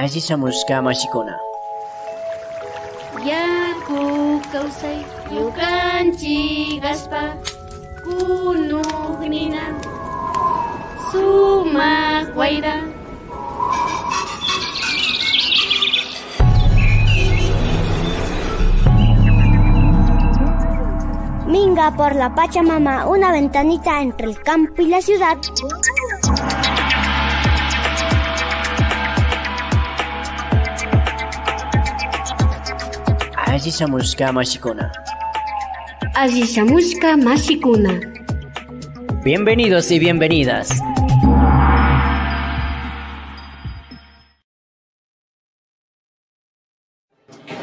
عزيزة كاماشيكونا Yaku kausay yukanchi gaspa kunugnina suma guaira Minga por la Pachamama, una ventanita entre el campo y la ciudad. Asisa Mashikuna. musca Mashikuna. Bienvenidos y bienvenidas.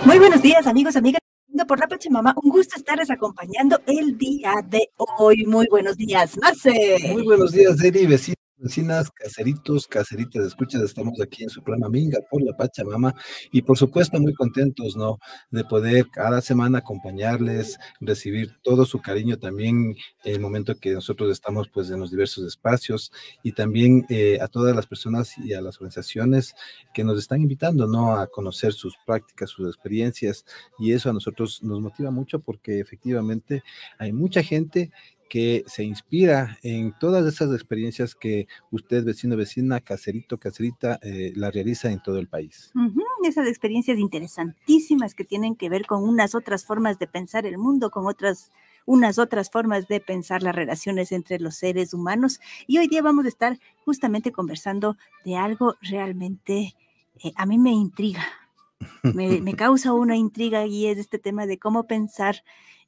Muy buenos días, amigos, amigas por la Pachamama. Un gusto estarles acompañando el día de hoy. Muy buenos días, Marce. Muy buenos días, Eddie. Vecinas, caseritos, caseritas, escuchas, estamos aquí en su programa Minga por la Pachamama y por supuesto muy contentos, ¿no? De poder cada semana acompañarles, recibir todo su cariño también en el momento que nosotros estamos pues en los diversos espacios y también eh, a todas las personas y a las organizaciones que nos están invitando, ¿no? A conocer sus prácticas, sus experiencias y eso a nosotros nos motiva mucho porque efectivamente hay mucha gente que se inspira en todas esas experiencias que usted, vecino, vecina, caserito, caserita, eh, la realiza en todo el país. Esas experiencias interesantísimas que tienen que ver con unas otras formas de pensar el mundo, con otras unas otras formas de pensar las relaciones entre los seres humanos. Y hoy día vamos a estar justamente conversando de algo realmente, eh, a mí me intriga, me, causa una intriga y es este tema de cómo pensar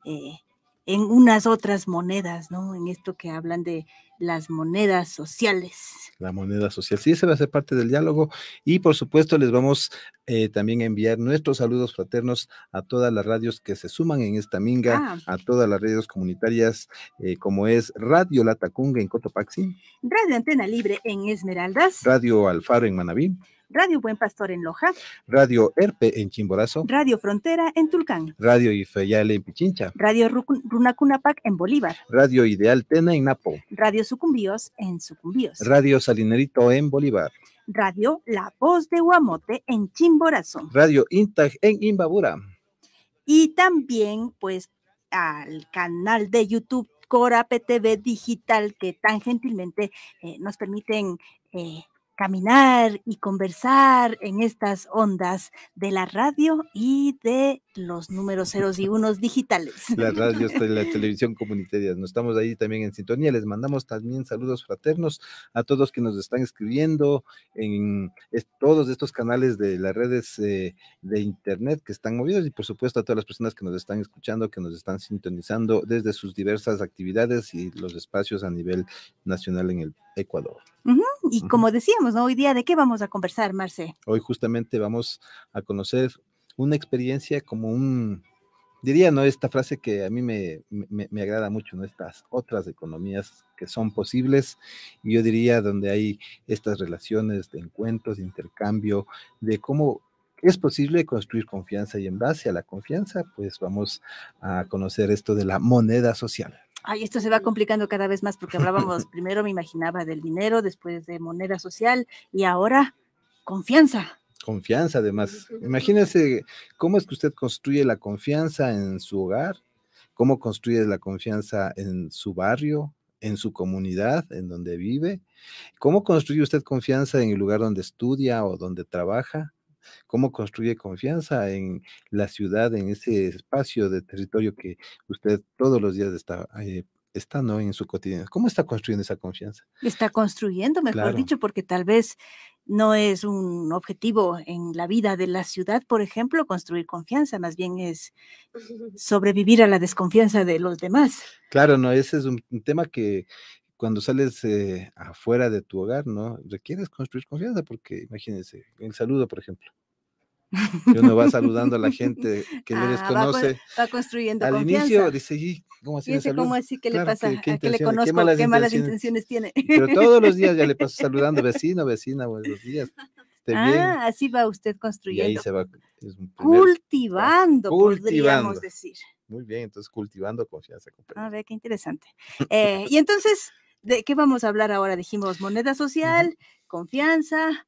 eh, en unas otras monedas, ¿no? En esto que hablan de las monedas sociales. La moneda social, sí, se va a ser parte del diálogo. Y por supuesto, les vamos eh, también a enviar nuestros saludos fraternos a todas las radios que se suman en esta minga, ah, a todas las radios comunitarias, eh, como es Radio Latacunga en Cotopaxi, Radio Antena Libre en Esmeraldas, Radio Alfaro en Manabí. Radio Buen Pastor en Loja, Radio Herpe en Chimborazo, Radio Frontera en Tulcán, Radio Ifeyale en Pichincha, Radio Runacunapac en Bolívar, Radio Ideal Tena en Napo, Radio Sucumbíos en Sucumbíos, Radio Salinerito en Bolívar. Radio La Voz de Huamote en Chimborazo. Radio Intag en Imbabura. Y también, pues, al canal de YouTube Cora PTV Digital, que tan gentilmente eh, nos permiten eh, caminar y conversar en estas ondas de la radio y de los números ceros y unos digitales. La radio está la televisión comunitaria. Nos estamos ahí también en sintonía. Les mandamos también saludos fraternos a todos que nos están escribiendo en todos estos canales de las redes eh, de internet que están movidos y por supuesto a todas las personas que nos están escuchando, que nos están sintonizando desde sus diversas actividades y los espacios a nivel nacional en el país Ecuador. Y como decíamos, ¿no? hoy día, ¿de qué vamos a conversar, Marce? Hoy justamente vamos a conocer una experiencia como un, diría, ¿no? Esta frase que a mí me, me, me agrada mucho, ¿no? Estas otras economías que son posibles, yo diría, donde hay estas relaciones de encuentros, de intercambio, de cómo es posible construir confianza y en base a la confianza, pues vamos a conocer esto de la moneda social. Ay, esto se va complicando cada vez más porque hablábamos, primero me imaginaba del dinero, después de moneda social y ahora confianza. Confianza, además. Imagínese, cómo es que usted construye la confianza en su hogar, cómo construye la confianza en su barrio, en su comunidad, en donde vive, cómo construye usted confianza en el lugar donde estudia o donde trabaja, cómo construye confianza en la ciudad, en ese espacio de territorio que usted todos los días está eh, en su cotidiano. ¿Cómo está construyendo esa confianza? Está construyendo, mejor dicho, porque tal vez no es un objetivo en la vida de la ciudad, por ejemplo, construir confianza, más bien es sobrevivir a la desconfianza de los demás. Claro, no, ese es un tema que cuando sales eh, afuera de tu hogar, ¿no? Requieres construir confianza porque imagínense, el saludo, por ejemplo. uno va saludando a la gente que no les ah, conoce. Va, construyendo confianza. Al inicio dice, ¿y cómo así? cómo así que le pasa, que, le conozco, qué malas, intenciones? tiene. Pero todos los días ya le paso saludando, vecino, vecina, buenos días. Ah, así va usted construyendo. Y ahí se va. cultivando, podríamos decir. Muy bien, entonces cultivando confianza. A ah, ver, qué interesante. Eh, y entonces, ¿De qué vamos a hablar ahora? Dijimos moneda social, confianza,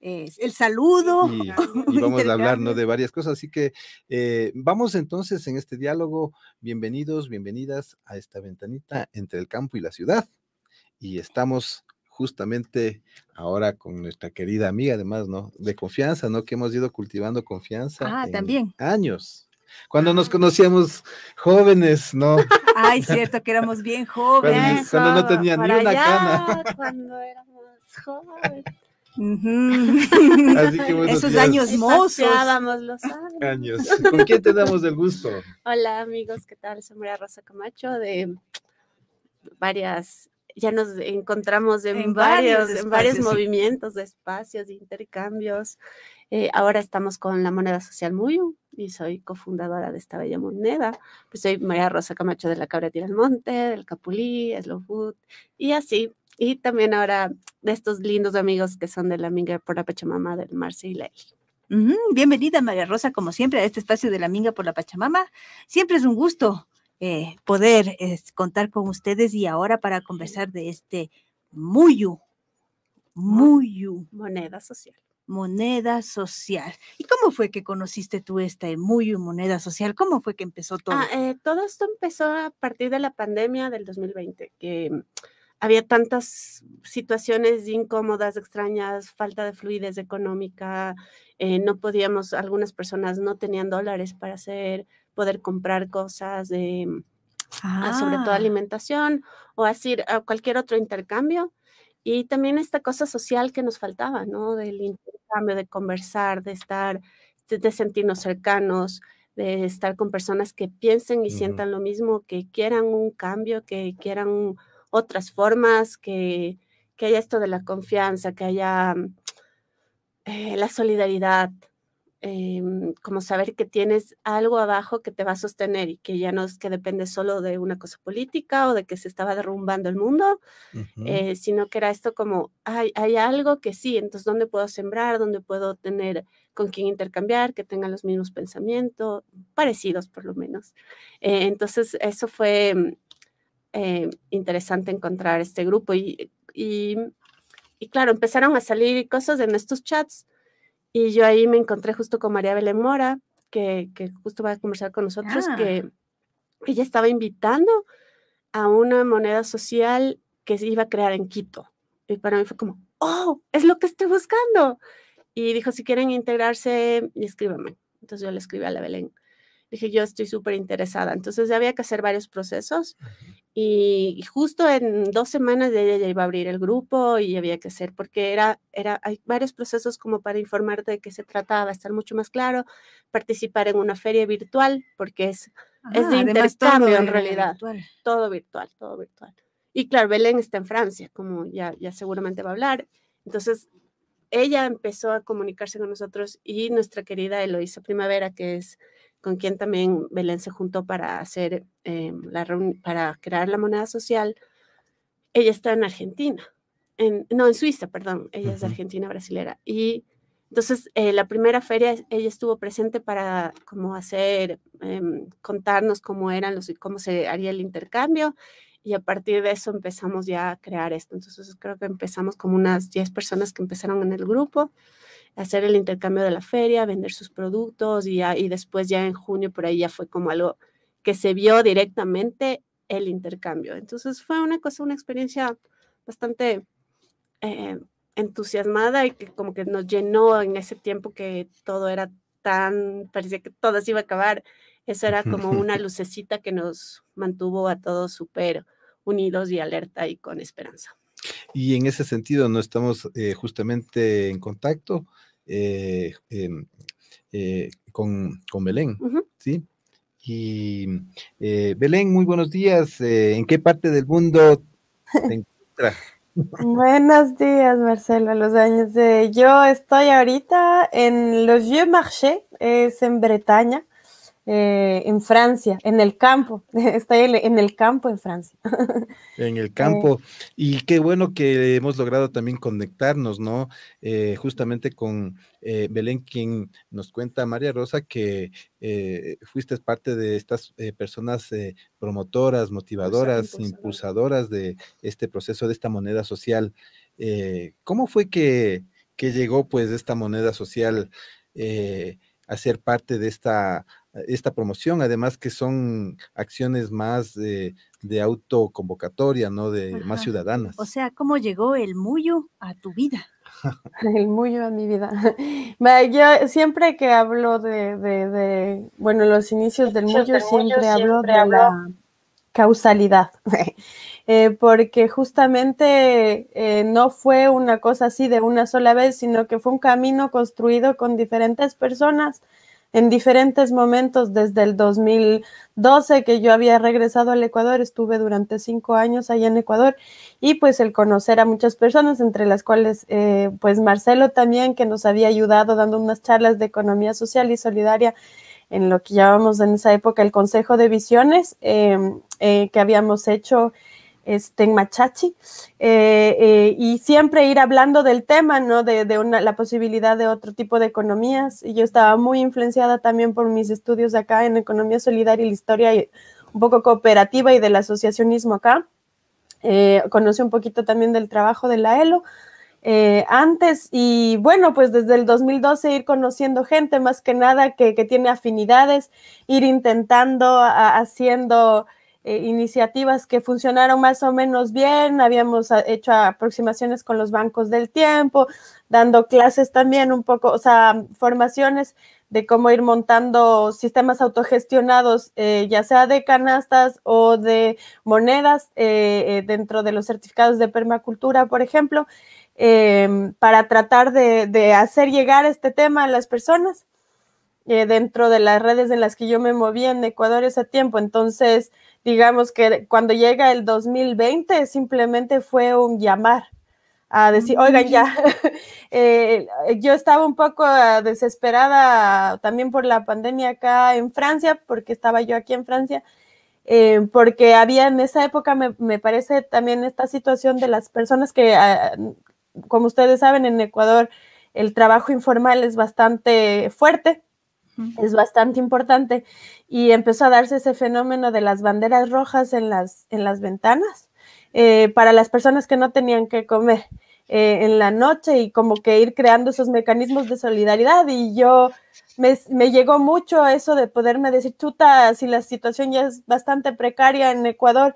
el saludo. vamos a hablar ¿no? de varias cosas, así que eh, vamos entonces en este diálogo. Bienvenidos, bienvenidas a esta ventanita entre el campo y la ciudad. Y estamos justamente ahora con nuestra querida amiga, además, ¿no? De confianza, ¿no? Que hemos ido cultivando confianza. Ah, años. Cuando nos conocíamos jóvenes, ¿no? Ay, cierto, que éramos bien jóvenes. Cuando, no tenían ni una allá, cana. Cuando éramos jóvenes. Esos años mozos. los años. ¿Con quién te damos el gusto? Hola amigos, ¿qué tal? Soy María Rosa Camacho de varias, ya nos encontramos en, varios, en varios movimientos espacios, intercambios eh, ahora estamos con la moneda social Muyu y soy cofundadora de esta bella moneda. Pues soy María Rosa Camacho de la Cabra Tira Monte, del Capulí, Slow Food y así. Y también ahora de estos lindos amigos que son de la Minga por la Pachamama del Marce y Ley. Bienvenida María Rosa, como siempre, a este espacio de la Minga por la Pachamama. Siempre es un gusto eh, poder contar con ustedes y ahora para conversar de este Muyu, Muyu. Moneda social moneda social. ¿Y cómo fue que conociste tú esta e muy moneda social? ¿Cómo fue que empezó ah, todo? Eh, todo esto empezó a partir de la pandemia del 2020, que mm, había tantas situaciones incómodas, extrañas, falta de fluidez económica, eh, no podíamos, algunas personas no tenían dólares para hacer, poder comprar cosas, mm, ah, sobre todo ah. alimentación o así, cualquier otro intercambio. Y también esta cosa social que nos faltaba, ¿no? Del intercambio, de conversar, de estar, de, sentirnos cercanos, de estar con personas que piensen y sientan lo mismo, que quieran un cambio, que quieran otras formas, que, haya esto de la confianza, que haya eh, la solidaridad, Em, como saber que tienes algo abajo que te va a sostener y que ya no es que depende solo de una cosa política o de que se estaba derrumbando el mundo, eh, sino que era esto como, hay, hay algo que sí, entonces ¿dónde puedo sembrar? ¿Dónde puedo tener con quién intercambiar? Que tengan los mismos pensamientos, parecidos por lo menos. Eh, entonces eso fue mm, eh, interesante encontrar este grupo y, y, y claro, empezaron a salir cosas en estos chats y yo ahí me encontré justo con María Belén Mora, que, que justo va a conversar con nosotros, ah. que ella estaba invitando a una moneda social que se iba a crear en Quito. Y para mí fue como, oh, es lo que estoy buscando. Y dijo, si quieren integrarse, escríbame. Entonces yo le escribí a la Belén. Dije, yo estoy súper interesada. Entonces había que hacer varios procesos. Y justo en dos semanas de ella ya iba a abrir el grupo y había que hacer, porque era, era, hay varios procesos como para informarte de qué se trataba, estar mucho más claro, participar en una feria virtual, porque es, ah, de intercambio en realidad. Todo virtual, todo virtual. Y claro, Belén está en Francia, como ya, ya seguramente va a hablar. Entonces, ella empezó a comunicarse con nosotros y nuestra querida Eloísa Primavera, que es con quien también Belén se juntó para hacer eh, la para crear la moneda social, ella está en Argentina, no, en Suiza, perdón, ella es Argentina brasilera. Y entonces, eh, la primera feria, ella estuvo presente para como hacer, em, contarnos cómo eran los, cómo se haría el intercambio. Y a partir de eso empezamos ya a crear esto. Entonces, creo que empezamos como unas 10 personas que empezaron en el grupo hacer el intercambio de la feria, vender sus productos y, ya, y después ya en junio por ahí ya fue como algo que se vio directamente el intercambio. Entonces fue una cosa, una experiencia bastante eh, entusiasmada y que como que nos llenó en ese tiempo que todo era tan, parecía que todo se iba a acabar. Eso era como una lucecita que nos mantuvo a todos súper unidos y alerta y con esperanza y en ese sentido no estamos eh, justamente en contacto eh, eh, con, Belén, ¿sí? Y Belén, muy buenos días. ¿En qué parte del mundo te encuentras? buenos días, Marcelo. Los años de... Yo estoy ahorita en los Vieux Marché, es en Bretaña. Eh, en Francia, en el campo, está en el campo en Francia. En el eh, campo. Y qué bueno que hemos logrado también conectarnos, ¿no? Eh, justamente con Belén, quien nos cuenta, María Rosa, que fuiste parte de estas personas promotoras, motivadoras, impulsadoras. de este proceso, de esta moneda social. ¿Cómo fue que, que, llegó pues esta moneda social? a ser parte de esta esta promoción, además que son acciones más de, autoconvocatoria, ¿no? De más ciudadanas. O sea, ¿cómo llegó el Muyo a tu vida? el Muyo a mi vida. Yo siempre que hablo de, bueno, los inicios del Muyo, siempre, hablo de la causalidad, eh, porque justamente eh, no fue una cosa así de una sola vez, sino que fue un camino construido con diferentes personas en diferentes momentos desde el 2012 que yo había regresado al Ecuador, estuve durante cinco años allá en Ecuador y pues el conocer a muchas personas, entre las cuales eh, pues Marcelo también, que nos había ayudado dando unas charlas de economía social y solidaria en lo que llamamos en esa época el Consejo de Visiones eh, eh, que habíamos hecho este, en Machachi, eh, eh, y siempre ir hablando del tema, ¿no? De, la posibilidad de otro tipo de economías. Y yo estaba muy influenciada también por mis estudios acá en economía solidaria y la historia un poco cooperativa y del asociacionismo acá. Eh, conocí un poquito también del trabajo de la ELO. antes y bueno, pues desde el 2012 ir conociendo gente más que nada que, tiene afinidades, ir intentando, haciendo eh, iniciativas que funcionaron más o menos bien, habíamos ah, hecho aproximaciones con los bancos del tiempo, dando clases también un poco, o sea, formaciones de cómo ir montando sistemas autogestionados, eh, ya sea de canastas o de monedas eh, dentro de los certificados de permacultura, por ejemplo, em, para tratar de, hacer llegar este tema a las personas. dentro de las redes en las que yo me moví en Ecuador ese tiempo. Entonces, digamos que cuando llega el 2020 simplemente fue un llamar a decir, oigan ya, eh, yo estaba un poco ah, desesperada también por la pandemia acá en Francia, porque estaba yo aquí en Francia, eh, porque había en esa época, me, parece también esta situación de las personas que, ah, como ustedes saben, en Ecuador el trabajo informal es bastante fuerte es bastante importante. Y empezó a darse ese fenómeno de las banderas rojas en las, en las ventanas eh, para las personas que no tenían que comer eh, en la noche y como que ir creando esos mecanismos de solidaridad. Y yo me, llegó mucho eso de poderme decir, chuta, si la situación ya es bastante precaria en Ecuador,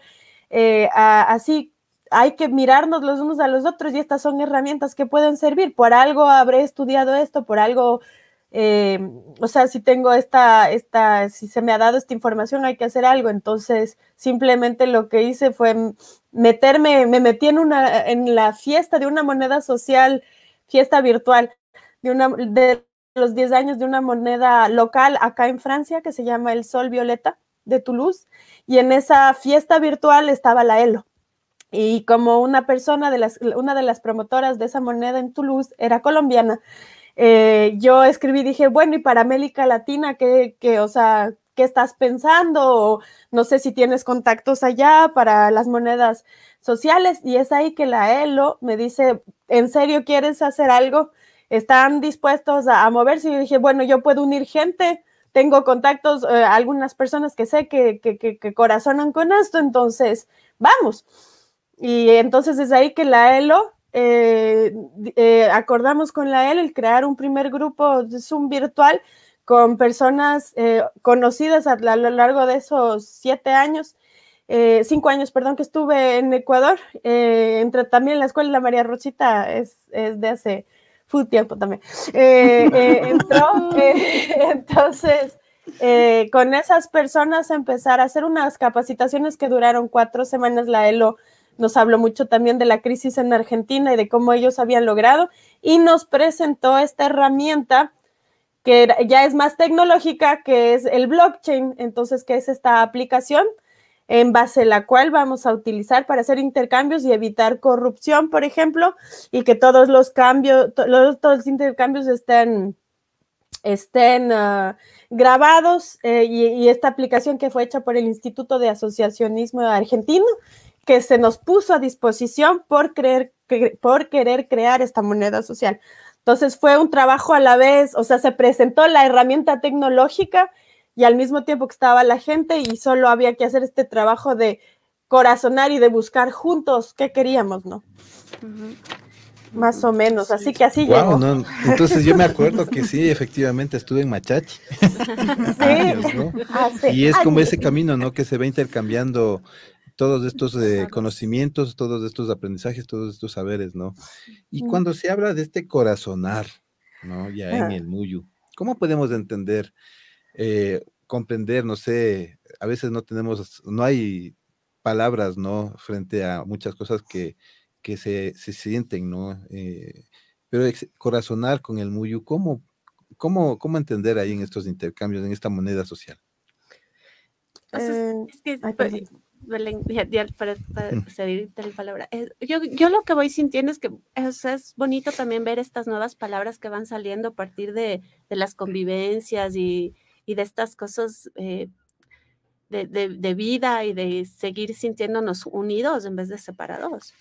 eh, así hay que mirarnos los unos a los otros y estas son herramientas que pueden servir. Por algo habré estudiado esto, por algo eh, o sea, si tengo esta, esta, si se me ha dado esta información, hay que hacer algo. Entonces, simplemente lo que hice fue meterme, me metí en una, en la fiesta de una moneda social, fiesta virtual, de una, de los 10 años de una moneda local acá en Francia que se llama el Sol Violeta de Toulouse, y en esa fiesta virtual estaba la ELO. Y como una persona de las, una de las promotoras de esa moneda en Toulouse era colombiana, eh, yo escribí, dije, bueno, y para América Latina, ¿qué, o sea, qué estás pensando? no sé si tienes contactos allá para las monedas sociales. Y es ahí que la ELO me dice, ¿en serio quieres hacer algo? ¿Están dispuestos a, moverse? Y dije, bueno, yo puedo unir gente. Tengo contactos, eh, algunas personas que sé que, que, que, que corazonan con esto, entonces, vamos. Y entonces es ahí que la ELO eh, eh, acordamos con la EL el crear un primer grupo de Zoom virtual con personas eh, conocidas a, lo largo de esos siete años, cinco años, perdón, que estuve en Ecuador, entre también la escuela de la María Rosita es, de hace full tiempo también. entró, entonces, con esas personas empezar a hacer unas capacitaciones que duraron cuatro semanas la ELO nos habló mucho también de la crisis en Argentina y de cómo ellos habían logrado y nos presentó esta herramienta que ya es más tecnológica, que es el blockchain. Entonces, ¿qué es esta aplicación? en base a la cual vamos a utilizar para hacer intercambios y evitar corrupción, por ejemplo, y que todos los cambios, todos los intercambios estén, estén ah, grabados eh, y, y, esta aplicación que fue hecha por el Instituto de Asociacionismo Argentino que se nos puso a disposición por, por querer crear esta moneda social. Entonces fue un trabajo a la vez, o sea, se presentó la herramienta tecnológica y al mismo tiempo que estaba la gente y solo había que hacer este trabajo de corazonar y de buscar juntos qué queríamos, ¿no? Más o menos, así que así Entonces yo me acuerdo que sí, efectivamente estuve en Machachi. Sí. Ah, y es como ese camino, ¿no? Que se va intercambiando todos estos eh, conocimientos, todos estos aprendizajes, todos estos saberes, ¿no? Y cuando se habla de este corazonar, ¿no? Ya en ah. el Muyu, ¿cómo podemos entender, eh, comprender, no sé, a veces no tenemos, no hay palabras, ¿no? Frente a muchas cosas que, se, sienten, ¿no? Eh, pero corazonar con el Muyu, ¿cómo, cómo, ¿cómo entender ahí en estos intercambios, en esta moneda social? es que, pues, palabra. yo, lo que voy sintiendo es que es, bonito también ver estas nuevas palabras que van saliendo a partir de, las convivencias y, de estas cosas eh, de, vida y de seguir sintiéndonos unidos en vez de separados.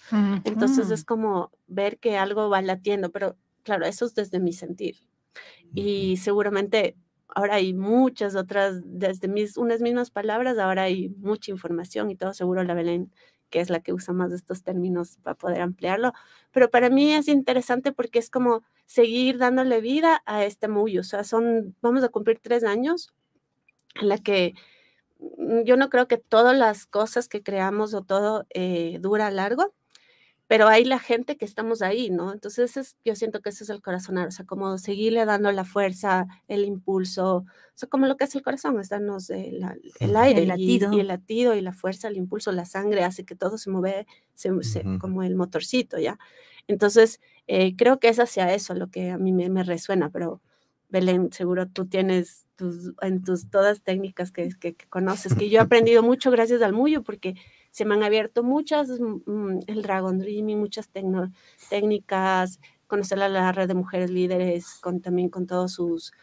Entonces es como ver que algo va latiendo, pero claro, eso es desde mi sentir. Y seguramente ahora hay muchas otras, desde mis, unas mismas palabras, ahora hay mucha información y todo seguro la Belén, que es la que usa más de estos términos para poder ampliarlo. Pero para mí es interesante porque es como seguir dándole vida a este muy, o sea, son, vamos a cumplir tres años en la que mm, yo no creo que todas las cosas que creamos o todo eh, dura largo, pero hay la gente que estamos ahí, ¿no? Entonces es, yo siento que ese es el corazón. o sea, como seguirle dando la fuerza, el impulso, o sea, como lo que hace el corazón, es darnos el, aire, el latido. Y, el latido y la fuerza, el impulso, la sangre hace que todo se mueve, se, como el motorcito, ¿ya? Entonces, eh, creo que es hacia eso lo que a mí me, resuena, pero Belén, seguro tú tienes tus, en tus todas técnicas que, que conoces, que yo he aprendido mucho gracias al Muyo, porque se me han abierto muchas, mm, mm, el Dragon y muchas técnicas, conocer a la red de mujeres líderes, con, también con todos sus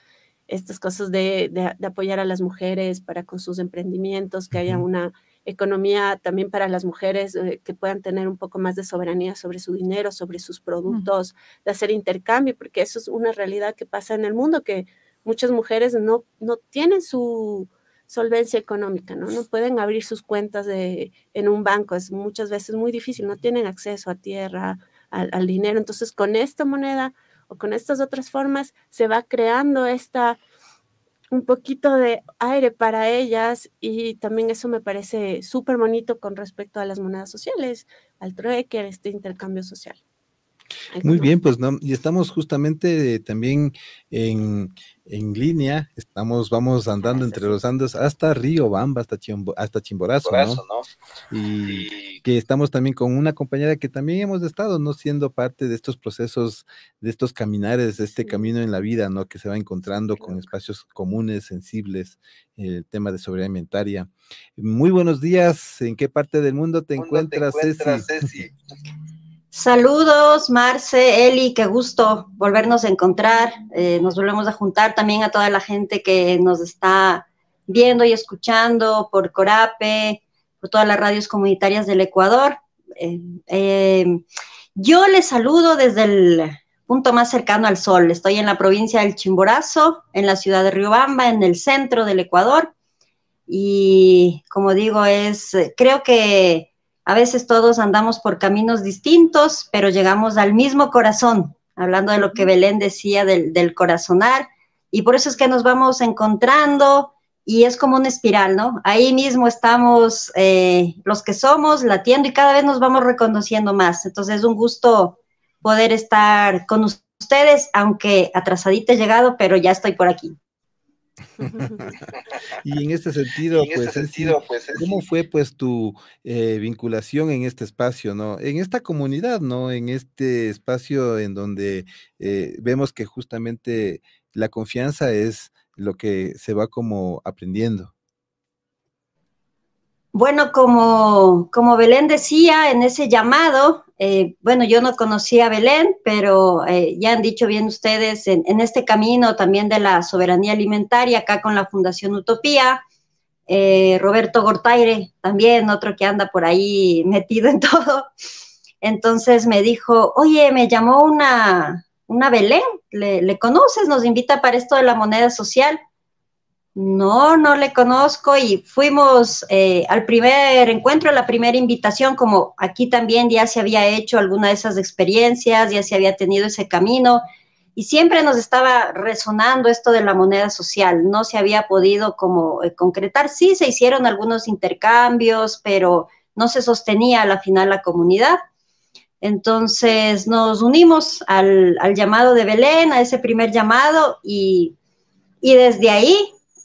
estas cosas de, apoyar a las mujeres para con sus emprendimientos, que haya una economía también para las mujeres, eh, que puedan tener un poco más de soberanía sobre su dinero, sobre sus productos, de hacer intercambio, porque eso es una realidad que pasa en el mundo, que muchas mujeres no, no tienen su, solvencia económica, ¿no? No pueden abrir sus cuentas de, en un banco, es muchas veces muy difícil, no tienen acceso a tierra, al, dinero. Entonces, con esta moneda o con estas otras formas, se va creando esta un poquito de aire para ellas y también eso me parece súper bonito con respecto a las monedas sociales, al trueque, este intercambio social. Muy bien, pues no, y estamos justamente también en, línea, estamos, vamos andando entre los Andes hasta Río hasta, hasta Chimborazo, ¿no? Y que estamos también con una compañera que también hemos estado, ¿no? Siendo parte de estos procesos, de estos caminares, de este camino en la vida, ¿no? Que se va encontrando con espacios comunes, sensibles, el tema de soberanía alimentaria. Muy buenos días, ¿en qué parte del mundo te, encuentras, te Ceci? Saludos, Marce, Eli, qué gusto volvernos a encontrar. Eh, nos volvemos a juntar también a toda la gente que nos está viendo y escuchando por Corape, por todas las radios comunitarias del Ecuador. Eh, eh, yo les saludo desde el punto más cercano al sol. Estoy en la provincia del Chimborazo, en la ciudad de Riobamba, en el centro del Ecuador. Y como digo, es creo que a veces todos andamos por caminos distintos, pero llegamos al mismo corazón, hablando de lo que Belén decía del, corazonar, y por eso es que nos vamos encontrando y es como una espiral, ¿no? Ahí mismo estamos eh, los que somos, latiendo y cada vez nos vamos reconociendo más. Entonces es un gusto poder estar con ustedes, aunque atrasadito he llegado, pero ya estoy por aquí. y en este sentido, este pues, pues ¿cómo fue pues tu eh, vinculación en este espacio, no? En esta comunidad, ¿no? En este espacio en donde eh, vemos que justamente la confianza es lo que se va como aprendiendo. Bueno, como, Belén decía en ese llamado, eh, bueno, yo no conocía a Belén, pero eh, ya han dicho bien ustedes en, este camino también de la soberanía alimentaria, acá con la Fundación Utopía, eh, Roberto Gortaire también, otro que anda por ahí metido en todo. Entonces me dijo, oye, me llamó una, Belén, ¿Le, le conoces? Nos invita para esto de la moneda social. No, no le conozco y fuimos eh, al primer encuentro, a la primera invitación, como aquí también ya se había hecho alguna de esas experiencias, ya se había tenido ese camino y siempre nos estaba resonando esto de la moneda social, no se había podido como eh, concretar, sí se hicieron algunos intercambios, pero no se sostenía a la final la comunidad. Entonces nos unimos al, llamado de Belén, a ese primer llamado y, y desde ahí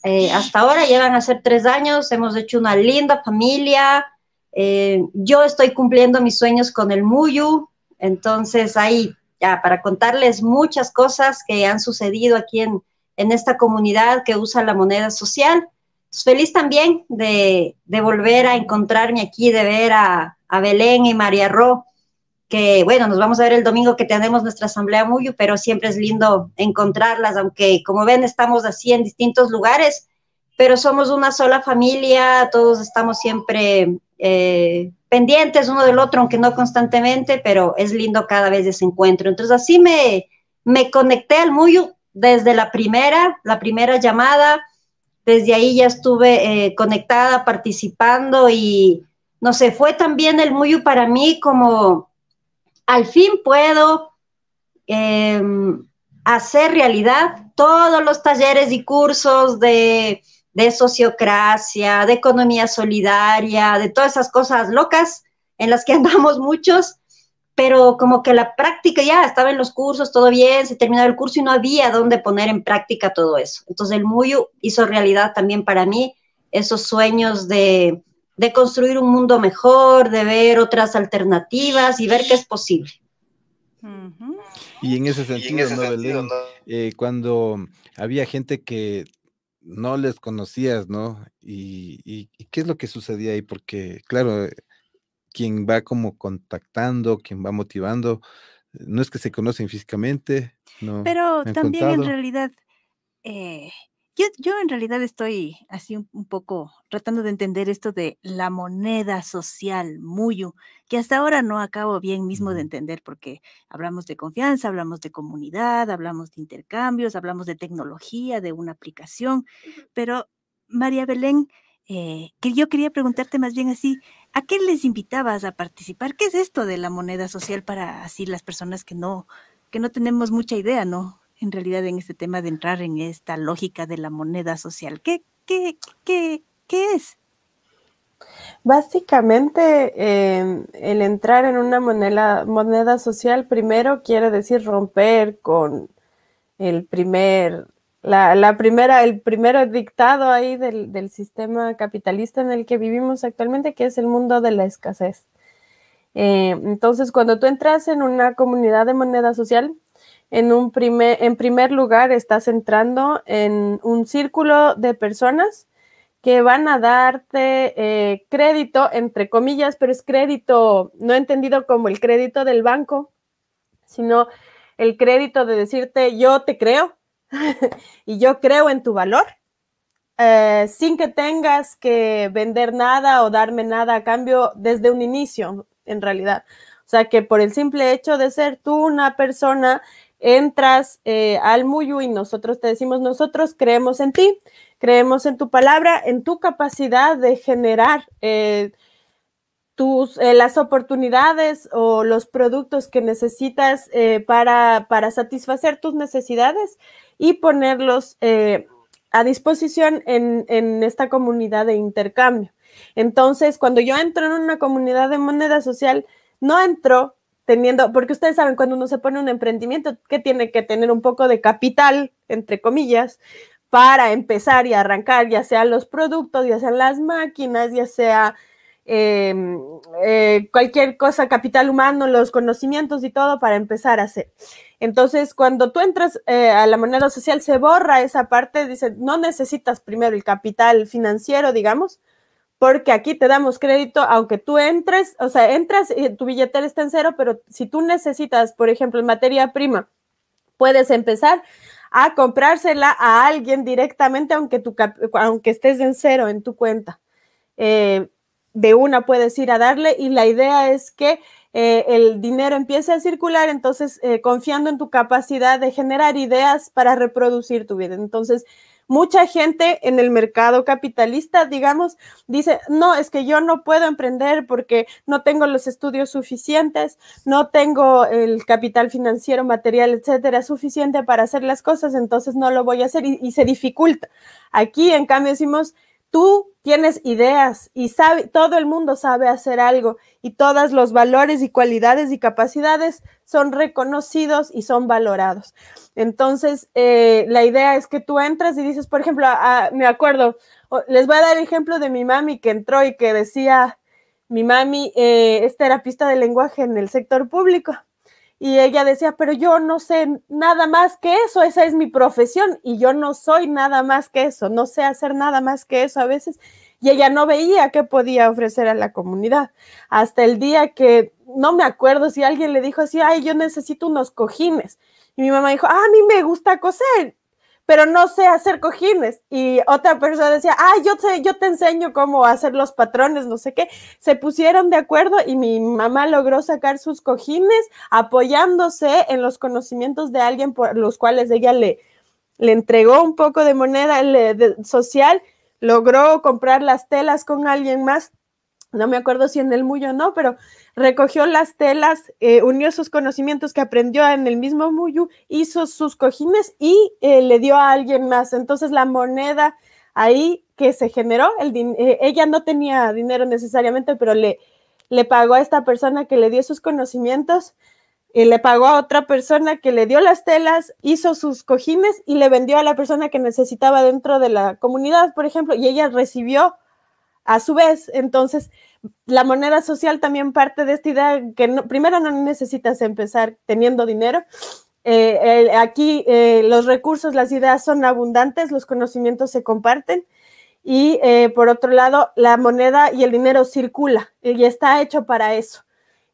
eh, hasta ahora llevan a ser tres años, hemos hecho una linda familia. Eh, yo estoy cumpliendo mis sueños con el Muyu, entonces ahí ya para contarles muchas cosas que han sucedido aquí en, en esta comunidad que usa la moneda social. Pues, feliz también de, volver a encontrarme aquí, de ver a, a Belén y María Ro que bueno, nos vamos a ver el domingo que tenemos nuestra asamblea Muyu, pero siempre es lindo encontrarlas, aunque como ven estamos así en distintos lugares, pero somos una sola familia, todos estamos siempre eh, pendientes uno del otro, aunque no constantemente, pero es lindo cada vez ese encuentro. Entonces así me, conecté al Muyu desde la primera, la primera llamada, desde ahí ya estuve eh, conectada, participando y no sé, fue también el Muyu para mí como al fin puedo em, hacer realidad todos los talleres y cursos de, sociocracia, de economía solidaria, de todas esas cosas locas en las que andamos muchos, pero como que la práctica ya estaba en los cursos, todo bien, se terminaba el curso y no había dónde poner en práctica todo eso. Entonces el MUYU hizo realidad también para mí esos sueños de, de construir un mundo mejor, de ver otras alternativas y ver qué es posible. Y en ese sentido, eh, cuando había gente que no les conocías, ¿no? Y, qué es lo que sucedía ahí? Porque, claro, eh, quien va como contactando, quien va motivando, no es que se conocen físicamente, ¿no? Pero también en realidad eh, yo, en realidad estoy así un, poco tratando de entender esto de la moneda social, muy, que hasta ahora no acabo bien mismo de entender porque hablamos de confianza, hablamos de comunidad, hablamos de intercambios, hablamos de tecnología, de una aplicación, pero María Belén, eh, yo quería preguntarte más bien así, ¿a qué les invitabas a participar? ¿Qué es esto de la moneda social para así las personas que no, que no tenemos mucha idea, no? en realidad en este tema de entrar en esta lógica de la moneda social. ¿Qué, qué, qué, qué es? Básicamente, em, el entrar en una moneda, moneda social primero quiere decir romper con el primer, la, primera, el primer dictado ahí del, sistema capitalista en el que vivimos actualmente, que es el mundo de la escasez. Eh, entonces, cuando tú entras en una comunidad de moneda social, en, un primer, en primer lugar, estás entrando en un círculo de personas que van a darte eh, crédito, entre comillas, pero es crédito no entendido como el crédito del banco, sino el crédito de decirte yo te creo y yo creo en tu valor, eh, sin que tengas que vender nada o darme nada a cambio desde un inicio, en realidad. O sea, que por el simple hecho de ser tú una persona entras eh, al Muyu y nosotros te decimos, nosotros creemos en ti, creemos en tu palabra, en tu capacidad de generar eh, tus, eh, las oportunidades o los productos que necesitas para, satisfacer tus necesidades y ponerlos a disposición en, en esta comunidad de intercambio. Entonces, cuando yo entro en una comunidad de moneda social, no entro teniendo, porque ustedes saben, cuando uno se pone un emprendimiento, que tiene que tener un poco de capital, entre comillas, para empezar y arrancar, ya sean los productos, ya sean las máquinas, ya sea em, eh, cualquier cosa, capital humano, los conocimientos y todo para empezar a hacer. Entonces, cuando tú entras eh, a la moneda social, se borra esa parte, dice, no necesitas primero el capital financiero, digamos, porque aquí te damos crédito, aunque tú entres, o sea, entras y tu billetera está en cero, pero si tú necesitas, por ejemplo, materia prima, puedes empezar a comprársela a alguien directamente, aunque, tu, aunque estés en cero en tu cuenta. Eh, de una puedes ir a darle y la idea es que eh, el dinero empiece a circular, entonces eh, confiando en tu capacidad de generar ideas para reproducir tu vida. Entonces, mucha gente en el mercado capitalista, digamos, dice, no, es que yo no puedo emprender porque no tengo los estudios suficientes, no tengo el capital financiero, material, etcétera, suficiente para hacer las cosas, entonces no lo voy a hacer y, se dificulta. Aquí, en cambio, decimos, tú tienes ideas y sabe, todo el mundo sabe hacer algo y todos los valores y cualidades y capacidades son reconocidos y son valorados. Entonces, eh, la idea es que tú entras y dices, por ejemplo, me acuerdo, les voy a dar el ejemplo de mi mami que entró y que decía, mi mami eh, es terapista de lenguaje en el sector público. Y ella decía, pero yo no sé nada más que eso, esa es mi profesión y yo no soy nada más que eso, no sé hacer nada más que eso a veces. Y ella no veía qué podía ofrecer a la comunidad. Hasta el día que, no me acuerdo si alguien le dijo así, ay, yo necesito unos cojines. Y mi mamá dijo, ah, a mí me gusta coser pero no sé hacer cojines. Y otra persona decía, ah, yo te, yo te enseño cómo hacer los patrones, no sé qué. Se pusieron de acuerdo y mi mamá logró sacar sus cojines apoyándose en los conocimientos de alguien por los cuales ella le, le entregó un poco de moneda social, logró comprar las telas con alguien más no me acuerdo si en el o no, pero recogió las telas, eh, unió sus conocimientos que aprendió en el mismo muyo, hizo sus cojines y eh, le dio a alguien más. Entonces la moneda ahí que se generó, eh, ella no tenía dinero necesariamente, pero le, le pagó a esta persona que le dio sus conocimientos, le pagó a otra persona que le dio las telas, hizo sus cojines y le vendió a la persona que necesitaba dentro de la comunidad, por ejemplo, y ella recibió a su vez. Entonces, la moneda social también parte de esta idea que primero no necesitas empezar teniendo dinero. Eh, aquí eh, los recursos, las ideas son abundantes, los conocimientos se comparten y eh, por otro lado la moneda y el dinero circula y está hecho para eso.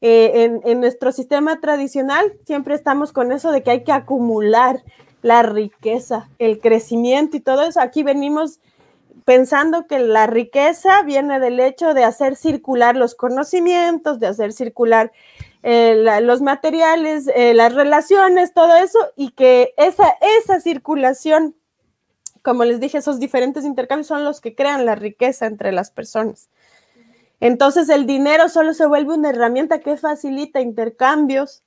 en nuestro sistema tradicional siempre estamos con eso de que hay que acumular la riqueza, el crecimiento y todo eso. Aquí venimos pensando que la riqueza viene del hecho de hacer circular los conocimientos, de hacer circular eh, los materiales, eh, las relaciones, todo eso, y que esa, esa circulación, como les dije, esos diferentes intercambios son los que crean la riqueza entre las personas. Entonces el dinero solo se vuelve una herramienta que facilita intercambios,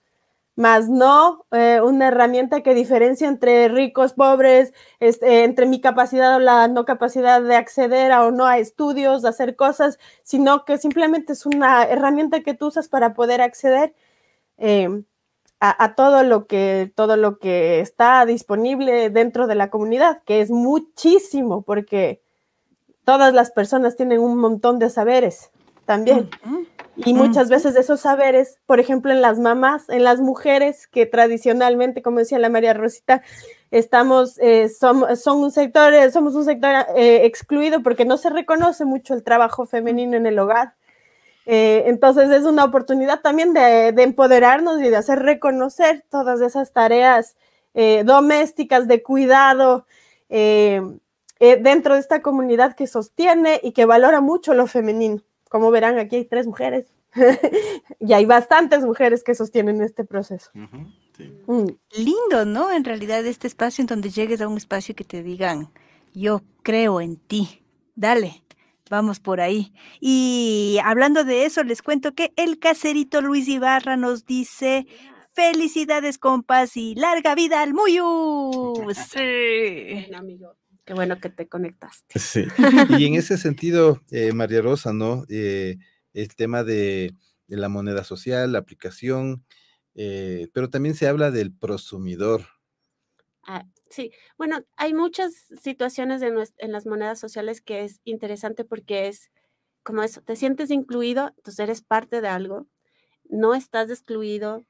más no eh, una herramienta que diferencia entre ricos, pobres, este, entre mi capacidad o la no capacidad de acceder a o no a estudios, de hacer cosas, sino que simplemente es una herramienta que tú usas para poder acceder em, a, todo lo que todo lo que está disponible dentro de la comunidad, que es muchísimo, porque todas las personas tienen un montón de saberes también. Y muchas veces esos saberes, por ejemplo, en las mamás, en las mujeres que tradicionalmente, como decía la María Rosita, estamos, eh, eh, somos, un sector, somos un sector excluido porque no se reconoce mucho el trabajo femenino en el hogar. Eh, entonces es una oportunidad también de, empoderarnos y de hacer reconocer todas esas tareas domésticas de cuidado dentro de esta comunidad que sostiene y que valora mucho lo femenino. Como verán, aquí hay tres mujeres y hay bastantes mujeres que sostienen este proceso. Mm. Lindo, ¿no? En realidad este espacio en donde llegues a un espacio que te digan, yo creo en ti, dale. Vamos por ahí. Y hablando de eso, les cuento que el caserito Luis Ibarra nos dice, felicidades compas y larga vida al Muyu. Sí. amigo. Qué bueno que te conectaste. Y en ese sentido, eh, María Rosa, ¿no? Eh, el tema de, la moneda social, la aplicación, eh, pero también se habla del prosumidor. Ah, sí, bueno, hay muchas situaciones en las monedas sociales que es interesante porque es como eso, te sientes incluido, entonces eres parte de algo, no estás excluido,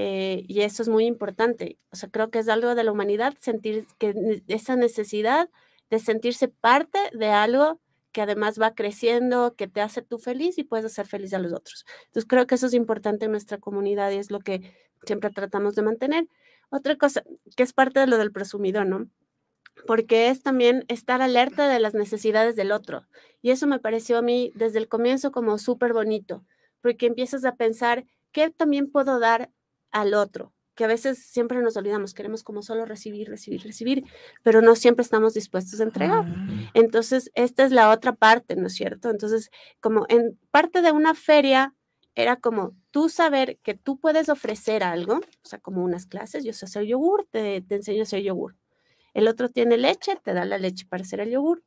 eh, y eso es muy importante. O sea, creo que es algo de la humanidad sentir que esa necesidad de sentirse parte de algo que además va creciendo, que te hace tú feliz y puedes hacer feliz a los otros. Entonces creo que eso es importante en nuestra comunidad y es lo que siempre tratamos de mantener. Otra cosa que es parte de lo del presumido ¿no? Porque es también estar alerta de las necesidades del otro. Y eso me pareció a mí desde el comienzo como súper bonito, porque empiezas a pensar, ¿qué también puedo dar al otro, que a veces siempre nos olvidamos, queremos como solo recibir, recibir, recibir, pero no siempre estamos dispuestos a entregar. Ah. Entonces, esta es la otra parte, ¿no es cierto? Entonces, como en parte de una feria era como tú saber que tú puedes ofrecer algo, o sea, como unas clases, yo sé hacer yogur, te, enseño a hacer yogur. El otro tiene leche, te da la leche para hacer el yogur.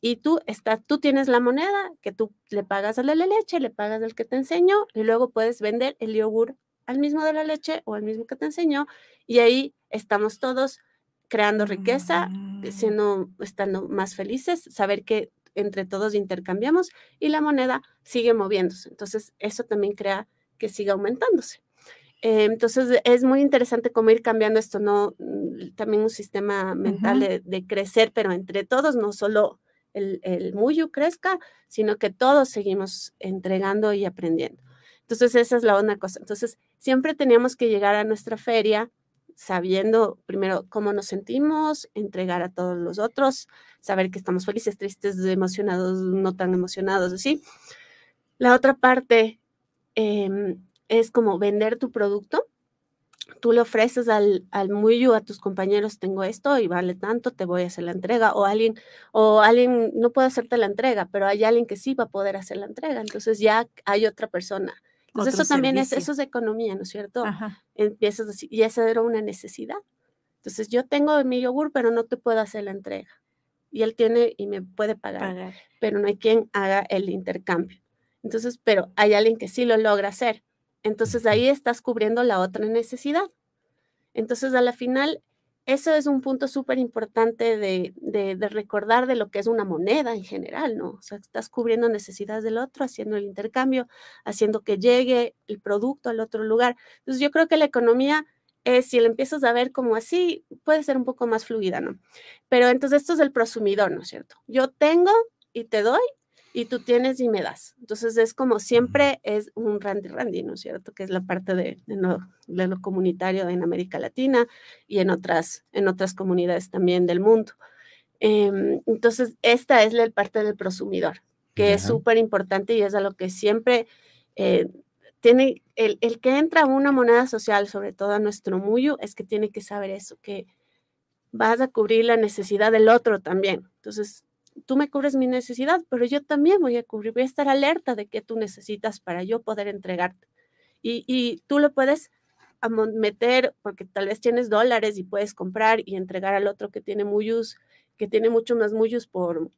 Y tú, está, tú tienes la moneda que tú le pagas a la leche, le pagas al que te enseñó y luego puedes vender el yogur al mismo de la leche o al mismo que te enseñó, y ahí estamos todos creando riqueza, eh, mm. siendo, estando más felices, saber que entre todos intercambiamos y la moneda sigue moviéndose. Entonces, eso también crea que siga aumentándose. Eh, entonces, es muy interesante cómo ir cambiando esto, ¿no? Mm, también un sistema mental de, crecer, pero entre todos, no solo el, el Muyu crezca, sino que todos seguimos entregando y aprendiendo. Entonces, esa es la otra cosa. Entonces, siempre teníamos que llegar a nuestra feria sabiendo primero cómo nos sentimos, entregar a todos los otros, saber que estamos felices, tristes, emocionados, no tan emocionados, así. La otra parte em, es como vender tu producto. Tú le ofreces al, al muyu, a tus compañeros, tengo esto y vale tanto, te voy a hacer la entrega. O alguien, o alguien no puede hacerte la entrega, pero hay alguien que sí va a poder hacer la entrega. Entonces ya hay otra persona entonces pues eso también es, eso es economía, ¿no es cierto? Empiezas a y esa era una necesidad. Entonces yo tengo mi yogur, pero no te puedo hacer la entrega. Y él tiene y me puede pagar, pagar. pero no hay quien haga el intercambio. Entonces, pero hay alguien que sí lo logra hacer. Entonces ahí estás cubriendo la otra necesidad. Entonces a la final eso es un punto súper importante de, recordar de lo que es una moneda en general, ¿no? O sea, estás cubriendo necesidades del otro, haciendo el intercambio, haciendo que llegue el producto al otro lugar. Entonces, yo creo que la economía, es si la empiezas a ver como así, puede ser un poco más fluida, ¿no? Pero entonces esto es el prosumidor, ¿no es cierto? Yo tengo y te doy y tú tienes y me das. Entonces es como siempre es un randy randy, ¿no es cierto? Que es la parte de, de, lo, comunitario en América Latina y en otras, en otras comunidades también del mundo. Em, entonces, esta es la parte del prosumidor, que es súper importante y es a lo que siempre eh, tiene, el, el, que entra a una moneda social, sobre todo a nuestro muyo, es que tiene que saber eso, que vas a cubrir la necesidad del otro también. Entonces, tú me cubres mi necesidad, pero yo también voy a cubrir, voy a estar alerta de qué tú necesitas para yo poder entregarte. Y, tú lo puedes meter, porque tal vez tienes dólares y puedes comprar y entregar al otro que tiene muchos que tiene mucho más muyus por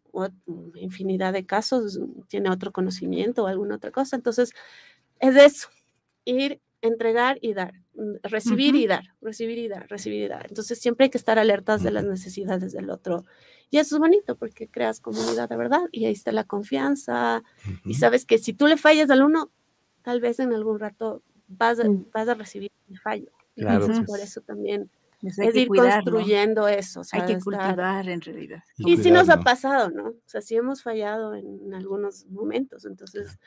mm, infinidad de casos, tiene otro conocimiento o alguna otra cosa. Entonces, es eso, ir entregar y dar, mm, recibir y dar, recibir y dar, recibir y dar. Entonces siempre hay que estar alertas de las necesidades del otro. Y eso es bonito porque creas comunidad de verdad y ahí está la confianza. Y sabes que si tú le fallas al uno, tal vez en algún rato vas a, mm. vas a recibir el fallo. Y por eso también es ir construyendo eso. hay que cultivar en realidad. Y, si sí nos ha pasado, ¿no? O sea, sí hemos fallado en algunos momentos. Entonces,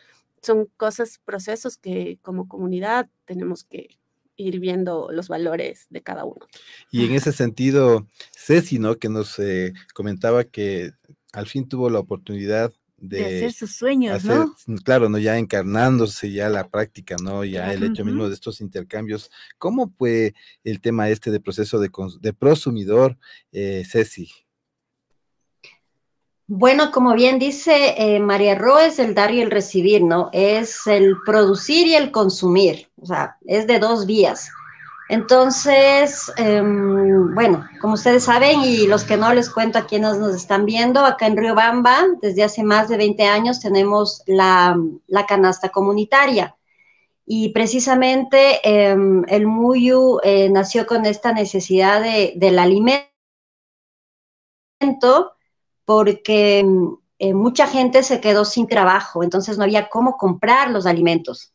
son cosas, procesos que como comunidad tenemos que ir viendo los valores de cada uno. Y en ese sentido, Ceci, ¿no? Que nos eh, comentaba que al fin tuvo la oportunidad de, hacer sus sueños, ¿no? Mm, claro, ¿no? Ya encarnándose, ya la práctica, ¿no? Ya el hecho mismo de estos intercambios. ¿Cómo fue el tema este de proceso de, de prosumidor, eh, Ceci? Bueno, como bien dice eh, María Ro, es el dar y el recibir, ¿no? Es el producir y el consumir, o sea, es de dos vías. Entonces, em, bueno, como ustedes saben y los que no les cuento a quienes nos están viendo, acá en Río Bamba, desde hace más de 20 años tenemos la, canasta comunitaria. Y precisamente em, el Muyu eh, nació con esta necesidad de, del alimento porque mm, eh, mucha gente se quedó sin trabajo, entonces no había cómo comprar los alimentos.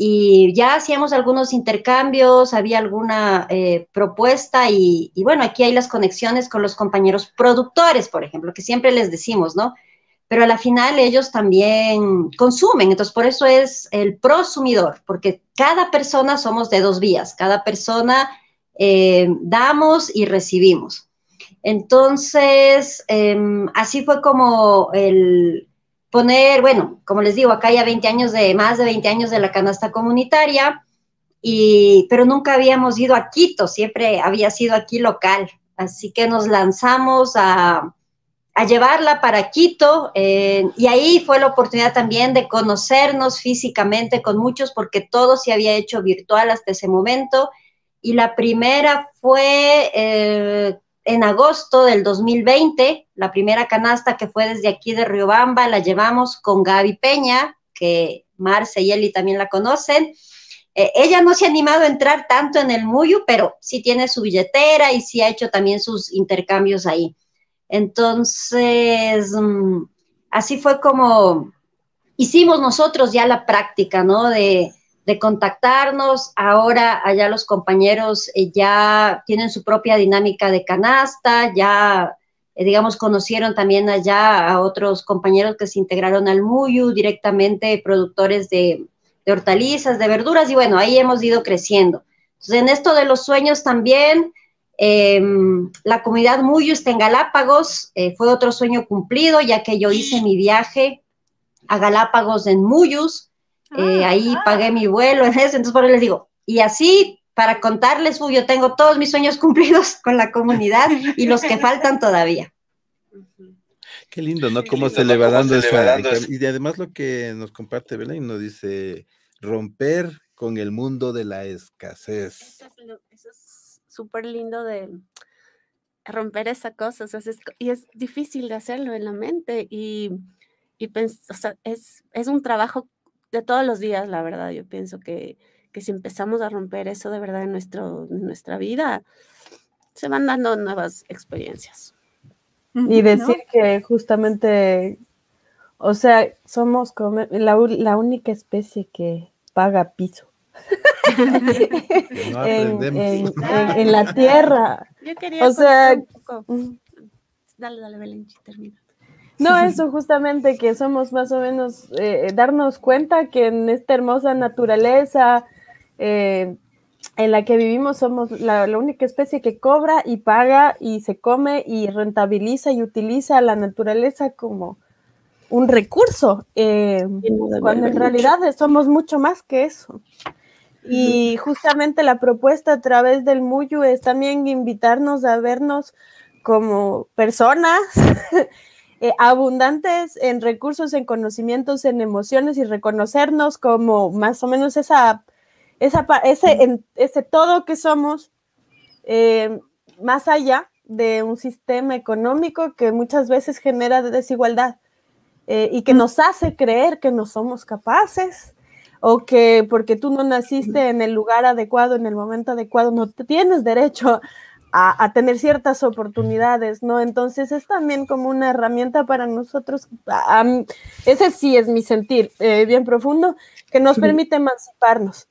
Y ya hacíamos algunos intercambios, había alguna eh, propuesta y, bueno, aquí hay las conexiones con los compañeros productores, por ejemplo, que siempre les decimos, ¿no? pero a la final ellos también consumen. Entonces, por eso es el prosumidor, porque cada persona somos de dos vías, cada persona eh, damos y recibimos. Entonces, em, así fue como el poner, bueno, como les digo, acá ya 20 años de, más de 20 años de la canasta comunitaria, pero nunca habíamos ido a Quito, siempre había sido aquí local. Así que nos lanzamos a, llevarla para Quito eh, y ahí fue la oportunidad también de conocernos físicamente con muchos porque todo se había hecho virtual hasta ese momento. Y la primera fue eh, en agosto del 2020, la primera canasta que fue desde aquí de Riobamba, la llevamos con Gaby Peña, que Marce y Eli también la conocen. Eh, ella no se ha animado a entrar tanto en el Muyu, pero sí tiene su billetera y sí ha hecho también sus intercambios ahí. Entonces, mm, así fue como hicimos nosotros ya la práctica, ¿no? De, de contactarnos. Ahora allá los compañeros eh, ya tienen su propia dinámica de canasta, ya eh, digamos conocieron también allá a otros compañeros que se integraron al MUYU, directamente productores de, hortalizas, de verduras y bueno, ahí hemos ido creciendo. Entonces en esto de los sueños también... Em, la comunidad Muyo está en Galápagos, eh, fue otro sueño cumplido, ya que yo hice mi viaje a Galápagos en Muyus, eh, ah, ahí ah. pagué mi vuelo, eso, entonces por eso les digo, y así para contarles, yo tengo todos mis sueños cumplidos con la comunidad y los que faltan todavía. Qué lindo, ¿no? Cómo se le va dando eso Y además lo que nos comparte Belén nos dice, romper con el mundo de la escasez. Eso es súper lindo de romper esa cosa, y es difícil de hacerlo en la mente y, es, es un trabajo de todos los días, la verdad. Yo pienso que, si empezamos a romper eso de verdad en, nuestro, nuestra vida, se van dando nuevas experiencias. Y decir que justamente, o sea, somos como la, única especie que paga piso. en, en, la tierra. Yo quería o sea, un poco. Mm. Dale, dale, Belén, termina. No, eso justamente que somos más o menos eh, eh, darnos cuenta que en esta hermosa naturaleza eh, en la que vivimos somos la, única especie que cobra y paga y se come y rentabiliza y utiliza la naturaleza como un recurso, cuando en realidad somos mucho más que eso. Y justamente la propuesta a través del Muyu es también invitarnos a vernos como personas Eh, abundantes en recursos, en conocimientos, en emociones y reconocernos como más o menos esa, esa ese, en, ese todo que somos, eh, más allá de un sistema económico que muchas veces genera desigualdad eh, y que mm. nos hace creer que no somos capaces o que porque tú no naciste en el lugar adecuado, en el momento adecuado, no tienes derecho a, tener ciertas oportunidades, ¿no? Entonces es también como una herramienta para nosotros, ese sí es mi sentir eh, bien profundo, que nos permite emanciparnos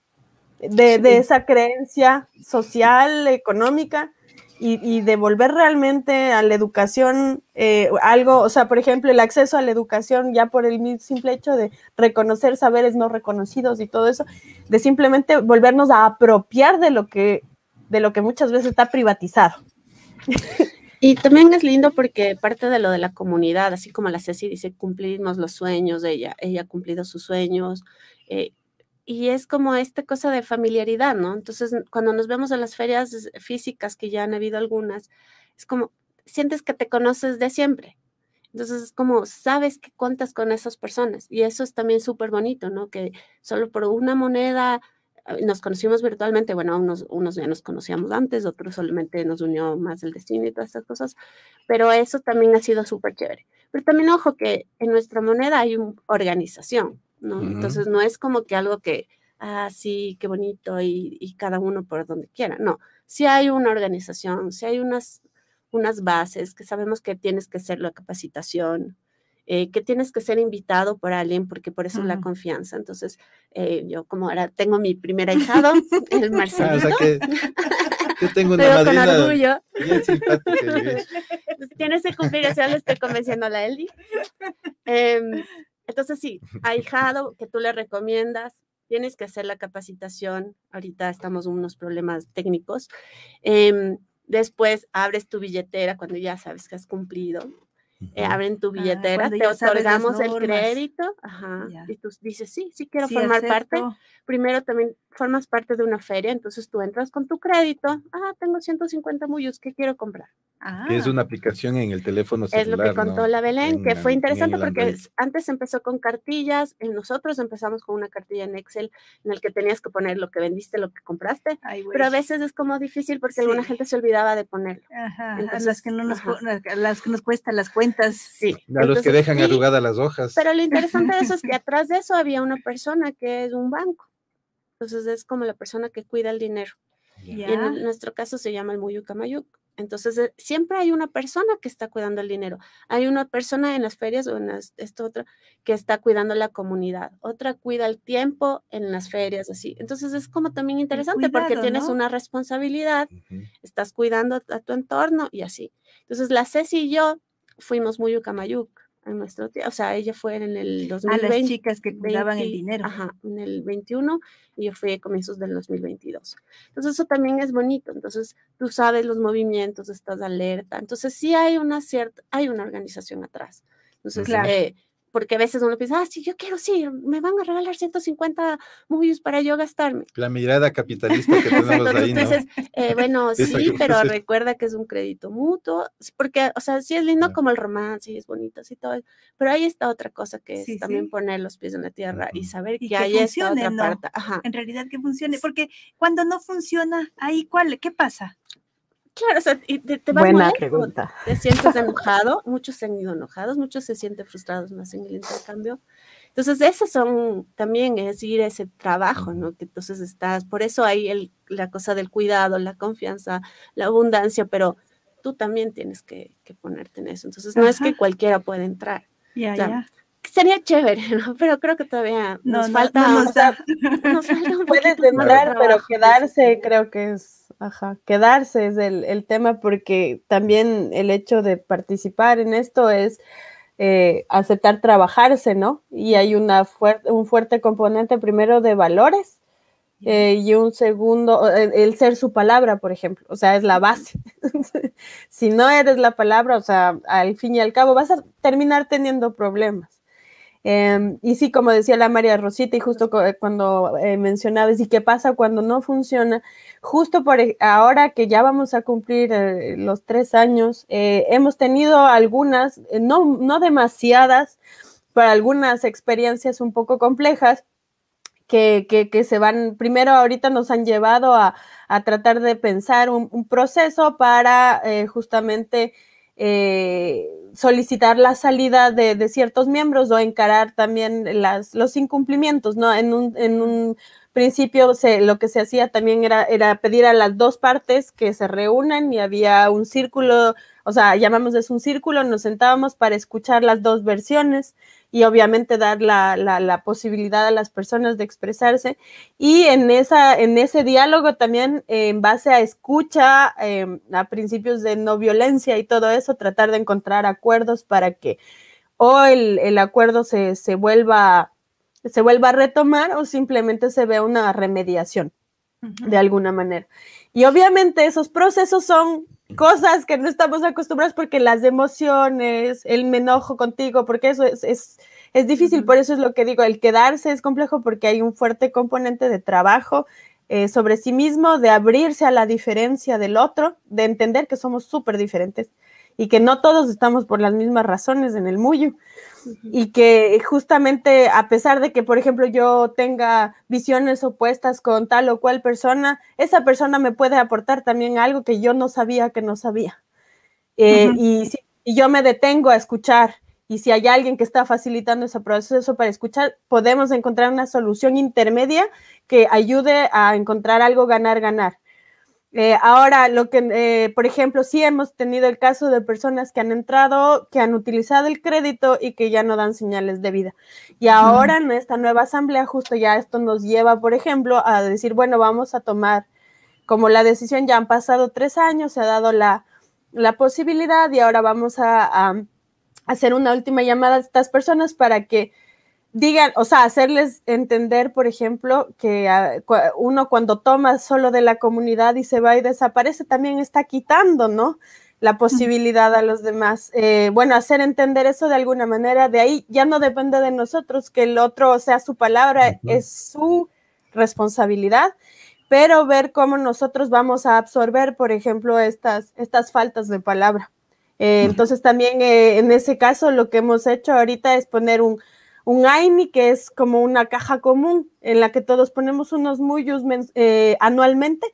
de, esa creencia social, económica. Y, de volver realmente a la educación eh, algo, o sea, por ejemplo, el acceso a la educación ya por el simple hecho de reconocer saberes no reconocidos y todo eso, de simplemente volvernos a apropiar de lo que de lo que muchas veces está privatizado. Y también es lindo porque parte de lo de la comunidad, así como la Ceci dice, cumplimos los sueños de ella, ella ha cumplido sus sueños, eh, y es como esta cosa de familiaridad, ¿no? Entonces, cuando nos vemos en las ferias físicas, que ya han habido algunas, es como, sientes que te conoces de siempre. Entonces, es como, sabes que cuentas con esas personas. Y eso es también súper bonito, ¿no? Que solo por una moneda Ah, nos conocimos virtualmente, bueno, unos, unos ya nos conocíamos antes, otros solamente nos unió más el destino y todas estas cosas, pero eso también ha sido súper chévere. Pero también ojo que en nuestra moneda hay una organización, ¿no? Entonces no es como que algo que, ah, sí, qué bonito y, cada uno por donde quiera, no, si hay una organización, si hay unas, unas bases que sabemos que tienes que hacer la capacitación, eh, que tienes que ser invitado por alguien porque por eso es la mm. confianza. Entonces, eh, yo como ahora tengo mi primer ahijado, el marcelo ah, yo tengo una madrina Tienes que cumplir, le estoy convenciendo a la Eli. Em, entonces, sí, ahijado que tú le recomiendas, tienes que hacer la capacitación. Ahorita estamos unos problemas técnicos. Em, después abres tu billetera cuando ya sabes que has cumplido. Eh, abren tu billetera, te otorgamos el crédito, y tú dices, sí, sí quiero formar parte. Primero también formas parte de una feria, entonces tú entras con tu crédito, ah, tengo 150 muyos, ¿qué quiero comprar? Ah. Es una aplicación en el teléfono celular. Es lo que contó la Belén, que fue interesante porque antes empezó con cartillas, nosotros empezamos con una cartilla en Excel en el que tenías que poner lo que vendiste, lo que compraste, pero a veces es como difícil porque alguna gente se olvidaba de ponerlo. Ajá, entonces, las, que nos, las nos cuestan las cuentas sí. A los que dejan arrugadas las hojas. Pero lo interesante de eso es que atrás de eso había una persona que es un banco. Entonces es como la persona que cuida el dinero. Y en nuestro caso se llama el Muyucamayuc. Entonces, eh, siempre hay una persona que está cuidando el dinero. Hay una persona en las ferias o en esto otra que está cuidando la comunidad. Otra cuida el tiempo en las ferias, así. Entonces, es como también interesante porque tienes una responsabilidad, estás cuidando a tu entorno y así. Entonces, la Ceci y yo fuimos muy Ucamayuc en nuestro o sea, ella fue en el 2020. A las chicas que cuidaban el dinero. Ajá, en el 21 y yo fui a comienzos del 2022. Entonces eso también es bonito, entonces tú sabes los movimientos, estás alerta, entonces sí hay una cierta, hay una organización atrás. Entonces, claro. Eh, porque a veces uno piensa, ah, sí, yo quiero, sí, me van a regalar 150 movies para yo gastarme. La mirada capitalista que tenemos los ahí, Entonces, eh, bueno, sí, pues pero recuerda que es un crédito mutuo, porque, o sea, sí es lindo como el romance, y es bonito, sí, todo, pero ahí está otra cosa que es también poner los pies en la tierra y saber que, hay esta otra ¿no? parte. En realidad que funcione, porque cuando no funciona, ahí, ¿cuál? ¿Qué pasa? Claro, o sea, te, Buena pregunta. Te sientes enojado, muchos se han ido enojados, muchos se sienten frustrados más en el intercambio. Entonces, esas son también, es ir a ese trabajo, ¿no? Que entonces estás, por eso hay el, la cosa del cuidado, la confianza, la abundancia, pero tú también tienes que, ponerte en eso. Entonces, no es que cualquiera puede entrar. Sería chévere, ¿no? Pero creo que todavía nos, falta, nos, falta, Puedes demorar, pero quedarse creo que es ajá, quedarse es el, el, tema porque también el hecho de participar en esto es eh, aceptar trabajarse, ¿no? Y hay una un fuerte componente primero de valores eh, y un segundo, el, ser su palabra, por ejemplo, o sea, es la base. si no eres la palabra, o sea, al fin y al cabo vas a terminar teniendo problemas. Em, y sí, como decía la María Rosita, y justo cuando eh, mencionabas, ¿y qué pasa cuando no funciona? Justo por e-, ahora que ya vamos a cumplir eh, los tres años, eh, hemos tenido algunas, no, demasiadas, pero algunas experiencias un poco complejas, que, se van, primero ahorita nos han llevado a, tratar de pensar un, proceso para justamente eh, solicitar la salida de, ciertos miembros o encarar también las, los incumplimientos, ¿no? En un, en un principio se, lo que se hacía también era, era pedir a las dos partes que se reúnan y había un círculo, o sea, llamamos es un círculo, nos sentábamos para escuchar las dos versiones y obviamente dar la, posibilidad a las personas de expresarse. Y en, esa, en ese diálogo también, en base a escucha, em, a principios de no violencia y todo eso, tratar de encontrar acuerdos para que o el, acuerdo se, vuelva, se vuelva a retomar o simplemente se vea una remediación de alguna manera. Y obviamente esos procesos son cosas que no estamos acostumbrados porque las emociones, el me enojo contigo, porque eso es, es, difícil, por eso es lo que digo, el quedarse es complejo porque hay un fuerte componente de trabajo eh, sobre sí mismo, de abrirse a la diferencia del otro, de entender que somos súper diferentes y que no todos estamos por las mismas razones en el muyo y que eh, justamente a pesar de que, por ejemplo, yo tenga visiones opuestas con tal o cual persona, esa persona me puede aportar también algo que yo no sabía que no sabía. Eh, y yo me detengo a escuchar y si hay alguien que está facilitando ese proceso para escuchar, podemos encontrar una solución intermedia que ayude a encontrar algo ganar-ganar. Eh, ahora, lo que, eh, por ejemplo, sí hemos tenido el caso de personas que han entrado, que han utilizado el crédito y que ya no dan señales de vida. Y ahora en esta nueva asamblea, justo ya esto nos lleva, por ejemplo, a decir, bueno, vamos a tomar como la decisión, ya han pasado tres años, se ha dado la, posibilidad y ahora vamos a hacer una última llamada a estas personas para que digan, o sea, hacerles entender, por ejemplo, que ah, uno cuando toma solo de la comunidad y se va y desaparece, también está quitando, ¿no? La posibilidad a los demás. Eh, bueno, hacer entender eso de alguna manera, de ahí ya no depende de nosotros, que el otro, sea, su palabra es su responsabilidad, pero ver cómo nosotros vamos a absorber, por ejemplo, estas, estas faltas de palabra. Eh, entonces también eh, en ese caso lo que hemos hecho ahorita es poner un, un AINI, que es como una caja común en la que todos ponemos unos muyos eh, anualmente.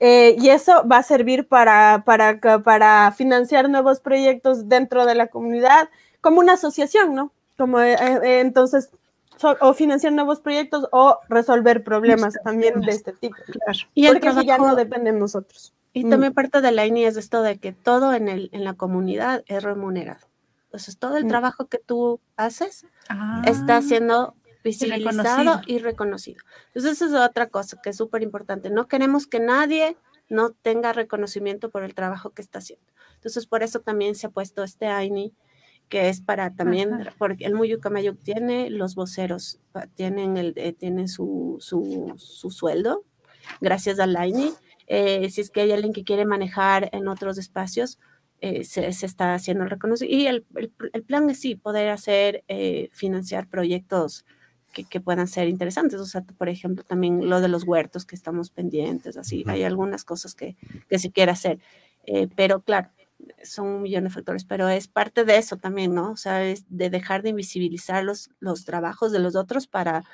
Eh, y eso va a servir para, para, para, financiar nuevos proyectos dentro de la comunidad, como una asociación, ¿no? Como eh, entonces, o financiar nuevos proyectos o resolver problemas también de este tipo. Claro. Y el Porque trabajo, ya no depende de nosotros. Y mm. también parte de la es esto de que todo en, el, en la comunidad es remunerado. Entonces, todo el mm. trabajo que tú haces ah. está siendo visibilizado y reconocido. y reconocido. Entonces, esa es otra cosa que es súper importante. No queremos que nadie no tenga reconocimiento por el trabajo que está haciendo. Entonces, por eso también se ha puesto este AINI, que es para también, porque el Muyucamayuc tiene los voceros, ah, tienen, el, eh, su, su, su, sueldo, gracias al AINI. Eh, si es que hay alguien que quiere manejar en otros espacios, eh, se, está haciendo el Y el, el, plan es sí, poder hacer, eh, financiar proyectos que, que, puedan ser interesantes. O sea, por ejemplo, también lo de los huertos que estamos pendientes, así, hay algunas cosas que, que se quiere hacer. Eh, pero claro, son un millón de factores, pero es parte de eso también, ¿no? O sea, es de dejar de invisibilizar los, los trabajos de los otros para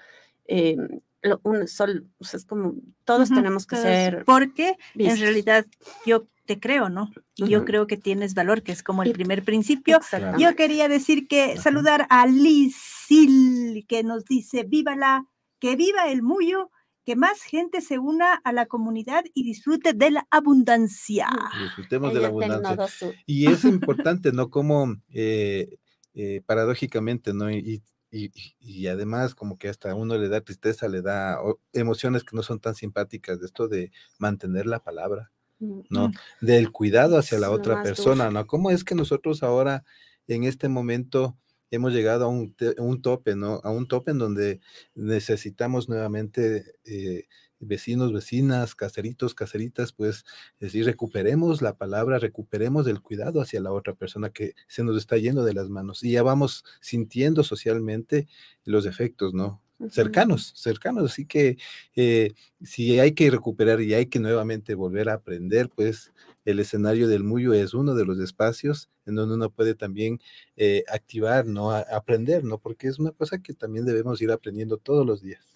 un sol, o sea, es como todos tenemos que ser. Porque en realidad yo te creo, ¿no? Y yo creo que tienes valor, que es como el primer principio. Yo quería decir que saludar a Lizil, que nos dice: ¡Viva la! ¡Que viva el Muyo! Que más gente se una a la comunidad y disfrute de la abundancia. Disfrutemos de la abundancia. Y es importante, ¿no? Como eh, eh, paradójicamente, ¿no? Y, y, además como que hasta uno le da tristeza, le da emociones que no son tan simpáticas de esto de mantener la palabra, mm, ¿no? Mm. Del cuidado hacia la otra persona, ¿no? ¿Cómo es que nosotros ahora en este momento hemos llegado a un, un tope, ¿no? A un tope en donde necesitamos nuevamente eh, vecinos, vecinas, caseritos, caseritas, pues es decir, recuperemos la palabra, recuperemos el cuidado hacia la otra persona que se nos está yendo de las manos y ya vamos sintiendo socialmente los efectos, ¿no? cercanos, cercanos. Así que eh, si hay que recuperar y hay que nuevamente volver a aprender, pues el escenario del Muyo es uno de los espacios en donde uno puede también eh, activar, ¿no? aprender, ¿no? Porque es una cosa que también debemos ir aprendiendo todos los días.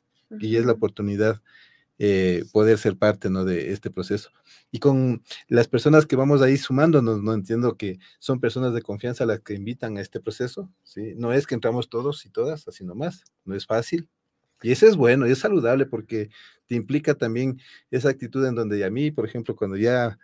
Y es la oportunidad eh, poder ser parte ¿no? de este proceso. Y con las personas que vamos ahí sumándonos, no entiendo que son personas de confianza las que invitan a este proceso, ¿sí? No es que entramos todos y todas, así nomás, no es fácil. Y eso es bueno y es saludable porque te implica también esa actitud en donde a mí, por ejemplo, cuando ya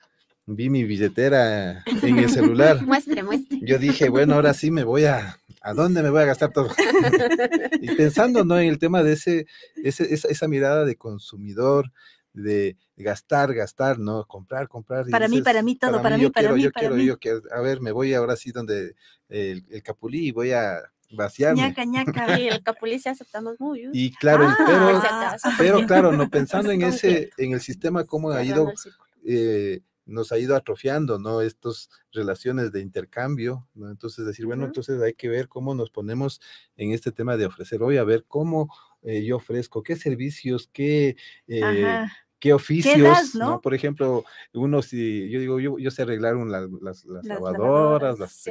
vi mi billetera en el celular, muestre, muestre. yo dije, bueno, ahora sí me voy a ¿A dónde me voy a gastar todo? y pensando, ¿no? En el tema de ese, esa, mirada de consumidor, de gastar, gastar, ¿no? Comprar, comprar. Para mí, para mí, todo, para, mí, yo quiero, yo quiero, Yo quiero, a ver, me voy ahora sí donde el, capulí y voy a vaciar. Ñaca, ñaca. el capulí se aceptamos muy. Y claro, ah, pero, pero, claro, no pues, pensando en ese, en el sistema, cómo ha ido eh, nos ha ido atrofiando, ¿no? Estas relaciones de intercambio, ¿no? Entonces decir, bueno, entonces hay que ver cómo nos ponemos en este tema de ofrecer Voy a ver cómo eh, yo ofrezco, qué servicios, qué... Eh, qué oficios, ¿no? Por ejemplo, uno si, yo digo, yo, yo sé arreglar las, lavadoras, las,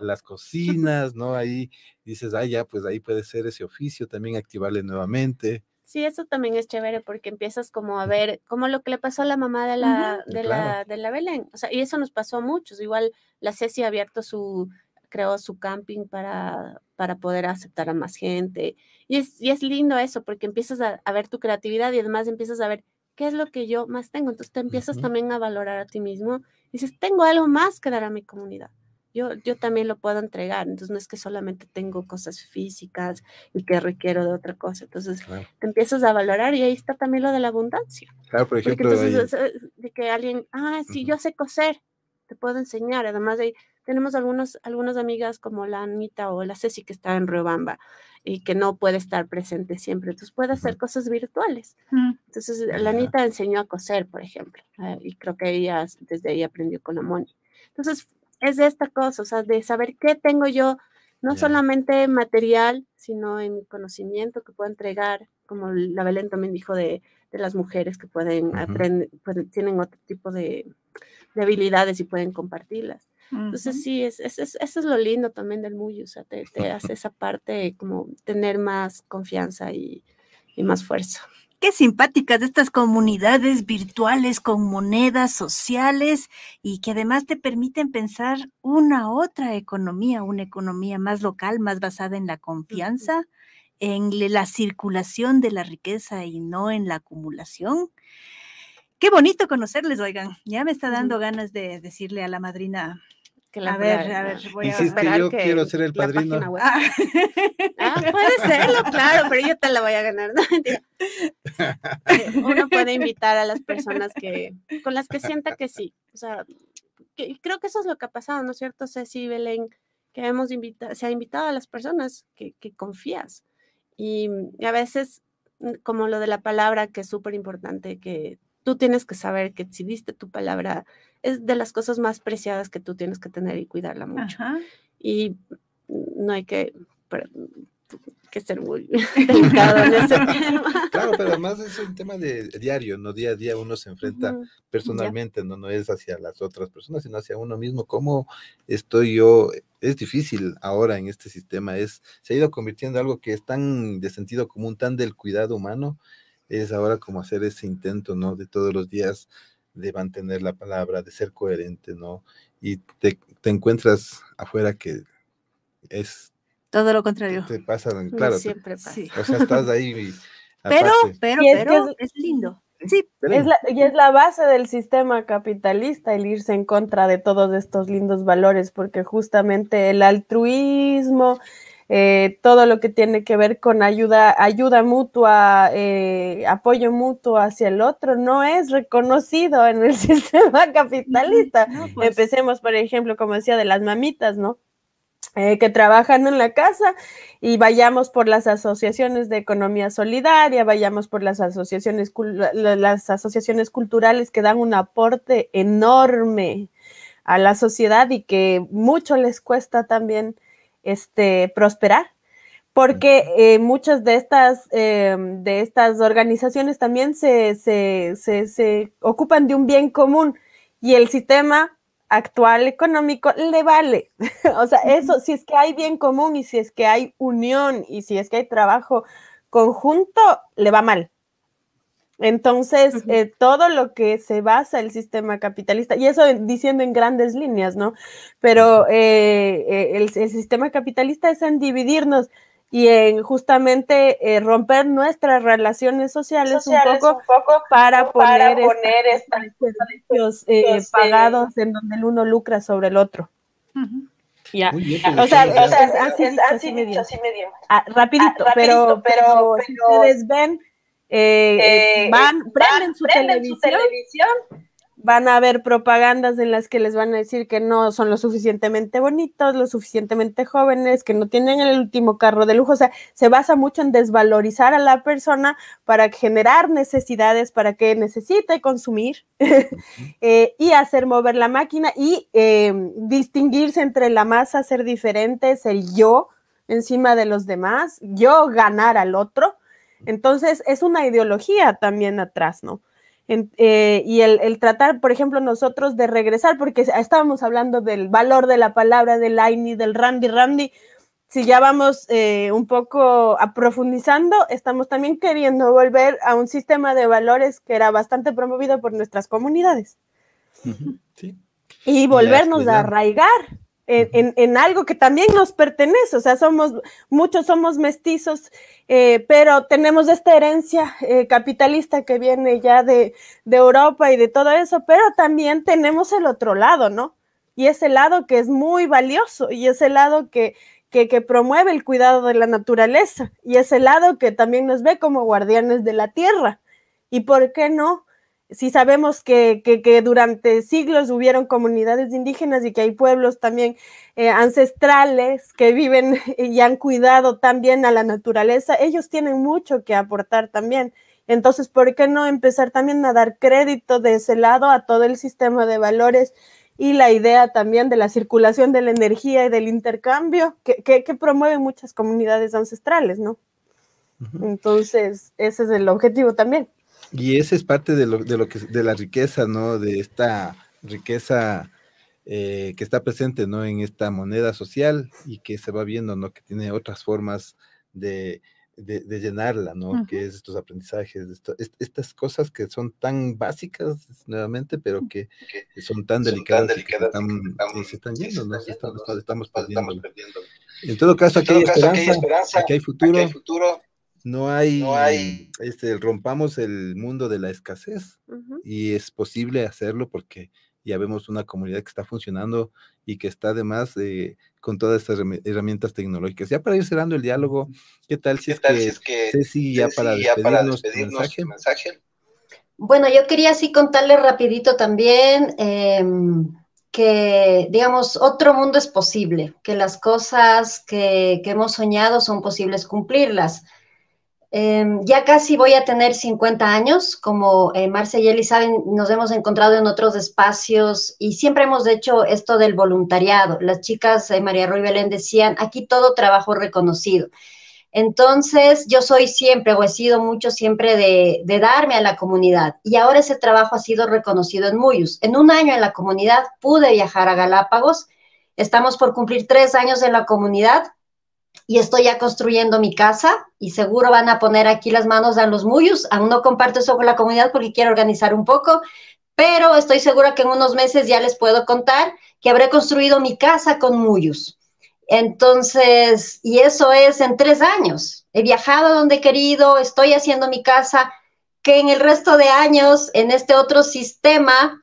las, cocinas, ¿no? Ahí dices, ah, ya, pues ahí puede ser ese oficio, también activarle nuevamente, Sí, eso también es chévere porque empiezas como a ver, como lo que le pasó a la mamá de la, de, la de Belén. O sea, y eso nos pasó a muchos. Igual la Ceci ha abierto su, creó su camping para, para poder aceptar a más gente. Y es, y es lindo eso porque empiezas a, ver tu creatividad y además empiezas a ver qué es lo que yo más tengo. Entonces te empiezas también a valorar a ti mismo. Y dices, tengo algo más que dar a mi comunidad yo, yo también lo puedo entregar. Entonces no es que solamente tengo cosas físicas y que requiero de otra cosa. Entonces te empiezas a valorar y ahí está también lo de la abundancia. Claro, por ejemplo. Eh, eh, de que alguien, ah, sí, yo sé coser, te puedo enseñar. Además de tenemos algunos, algunas amigas como la Anita o la Ceci que está en Riobamba y que no puede estar presente siempre, entonces puede hacer cosas virtuales. Mm. Entonces, eh, la Anita enseñó a coser, por ejemplo, y creo que ella, desde ahí aprendió con la Moni. Entonces, es de esta cosa, o sea, de saber qué tengo yo, no solamente material, sino en mi conocimiento que puedo entregar, como la Belén también dijo de, las mujeres que pueden aprender, tienen otro tipo de, de, habilidades y pueden compartirlas. Entonces sí, es, eso es lo lindo también del muy, o sea, te, hace esa parte como tener más confianza y, y más fuerza. Qué simpáticas de estas comunidades virtuales con monedas sociales y que además te permiten pensar una otra economía, una economía más local, más basada en la confianza, en la circulación de la riqueza y no en la acumulación. Qué bonito conocerles, oigan. Ya me está dando ganas de decirle a la madrina a ver, a ver, voy a esperar yo que quiero ser el padrino. Ah. puede serlo, claro, pero yo te la voy a ganar, Uno puede invitar a las personas que con las que sienta que sí. O sea, creo que eso es lo que ha pasado, ¿no es cierto, Ceci Belén? Que hemos invitado, se ha invitado a las personas que, que confías. Y a veces, mm, como lo de la palabra, que es súper importante, que tú tienes que saber que si diste tu palabra, es de las cosas más preciadas que tú tienes que tener y cuidarla mucho. Y no hay que, ser muy delicado en ese tema. Claro, pero además es un tema de diario, ¿no? Día a día uno se enfrenta personalmente, ¿no? No es hacia las otras personas, sino hacia uno mismo. ¿Cómo estoy yo? Es difícil ahora en este sistema, es, se ha ido convirtiendo algo que es tan de sentido común, tan del cuidado humano, es ahora como hacer ese intento, ¿no? De todos los días de mantener la palabra, de ser coherente, ¿no? Y te, encuentras afuera que es... Todo lo contrario. Te, pasa, claro. siempre pasa. O sea, estás ahí. Y, pero, pero, es pero, es, lindo. Sí, la, y es la base del sistema capitalista el irse en contra de todos estos lindos valores, porque justamente el altruismo, eh, todo lo que tiene que ver con ayuda, ayuda mutua, eh, apoyo mutuo hacia el otro, no es reconocido en el sistema capitalista. Pues. Empecemos, por ejemplo, como decía, de las mamitas, ¿no? Eh, que trabajan en la casa y vayamos por las asociaciones de economía solidaria, vayamos por las asociaciones, las asociaciones culturales que dan un aporte enorme a la sociedad y que mucho les cuesta también este, prosperar, porque eh, muchas de estas, eh, de estas organizaciones también se, se, se, ocupan de un bien común y el sistema actual económico le vale. o sea, eso, si es que hay bien común y si es que hay unión y si es que hay trabajo conjunto, le va mal. Entonces, eh, todo lo que se basa el sistema capitalista, y eso diciendo en grandes líneas, ¿no? Pero eh, eh, el, sistema capitalista es en dividirnos y en justamente romper nuestras relaciones sociales, un, poco para poner, estos servicios pagados en donde el uno lucra sobre el otro. o sea, así, medio. Ah, ah, rapidito, pero, pero ustedes ven eh, eh, eh, van, prenden, su, televisión, van a ver propagandas en las que les van a decir que no son lo suficientemente bonitos, lo suficientemente jóvenes, que no tienen el último carro de lujo. O sea, se basa mucho en desvalorizar a la persona para generar necesidades, para que necesite consumir y hacer mover la máquina y distinguirse entre la masa, ser diferente, ser yo encima de los demás, yo ganar al otro. Entonces, es una ideología también atrás, ¿no? Eh, y el, tratar, por ejemplo, nosotros de regresar, porque estábamos hablando del valor de la palabra, del Aini, del Randy Randy, si ya vamos eh, un poco aprofundizando, estamos también queriendo volver a un sistema de valores que era bastante promovido por nuestras comunidades. Y volvernos a arraigar en, algo que también nos pertenece, o sea, somos, muchos somos mestizos, eh, pero tenemos esta herencia eh, capitalista que viene ya de, Europa y de todo eso, pero también tenemos el otro lado, ¿no? Y ese lado que es muy valioso y ese lado que, que, que promueve el cuidado de la naturaleza y ese lado que también nos ve como guardianes de la tierra. ¿Y por qué no si sabemos que, durante siglos hubieron comunidades indígenas y que hay pueblos también eh, ancestrales que viven y han cuidado también a la naturaleza, ellos tienen mucho que aportar también. Entonces, ¿por qué no empezar también a dar crédito de ese lado a todo el sistema de valores y la idea también de la circulación de la energía y del intercambio que, que promueven muchas comunidades ancestrales, ¿no? Entonces, ese es el objetivo también. Y esa es parte de lo, de lo que de la riqueza, ¿no? De esta riqueza eh, que está presente, ¿no? En esta moneda social y que se va viendo, ¿no? Que tiene otras formas de, de, llenarla, ¿no? Que es estos aprendizajes, estas cosas que son tan básicas nuevamente, pero que son tan delicadas, y que se están yendo, ¿no? estamos, perdiendo. En todo caso, aquí, hay, esperanza, aquí futuro. Aquí hay futuro no hay, este, rompamos el mundo de la escasez y es posible hacerlo porque ya vemos una comunidad que está funcionando y que está además eh, con todas estas herramientas tecnológicas. Ya para ir cerrando el diálogo, ¿qué tal si, es, que, ya, para, despedirnos, el mensaje? Bueno, yo quería así contarle rapidito también em, que, digamos, otro mundo es posible, que las cosas que hemos soñado son posibles cumplirlas. Em, ya casi voy a tener 50 años, como eh, y Eli saben, nos hemos encontrado en otros espacios y siempre hemos hecho esto del voluntariado. Las chicas de eh, María Ruy Belén decían, aquí todo trabajo reconocido. Entonces, yo soy siempre o he sido mucho siempre de, de darme a la comunidad y ahora ese trabajo ha sido reconocido en Muyus. En un año en la comunidad pude viajar a Galápagos, estamos por cumplir tres años en la comunidad y estoy ya construyendo mi casa y seguro van a poner aquí las manos a los muyos. Aún no comparto eso con la comunidad porque quiero organizar un poco, pero estoy segura que en unos meses ya les puedo contar que habré construido mi casa con muyos. Entonces, y eso es en tres años. He viajado donde he querido, estoy haciendo mi casa, que en el resto de años, en este otro sistema,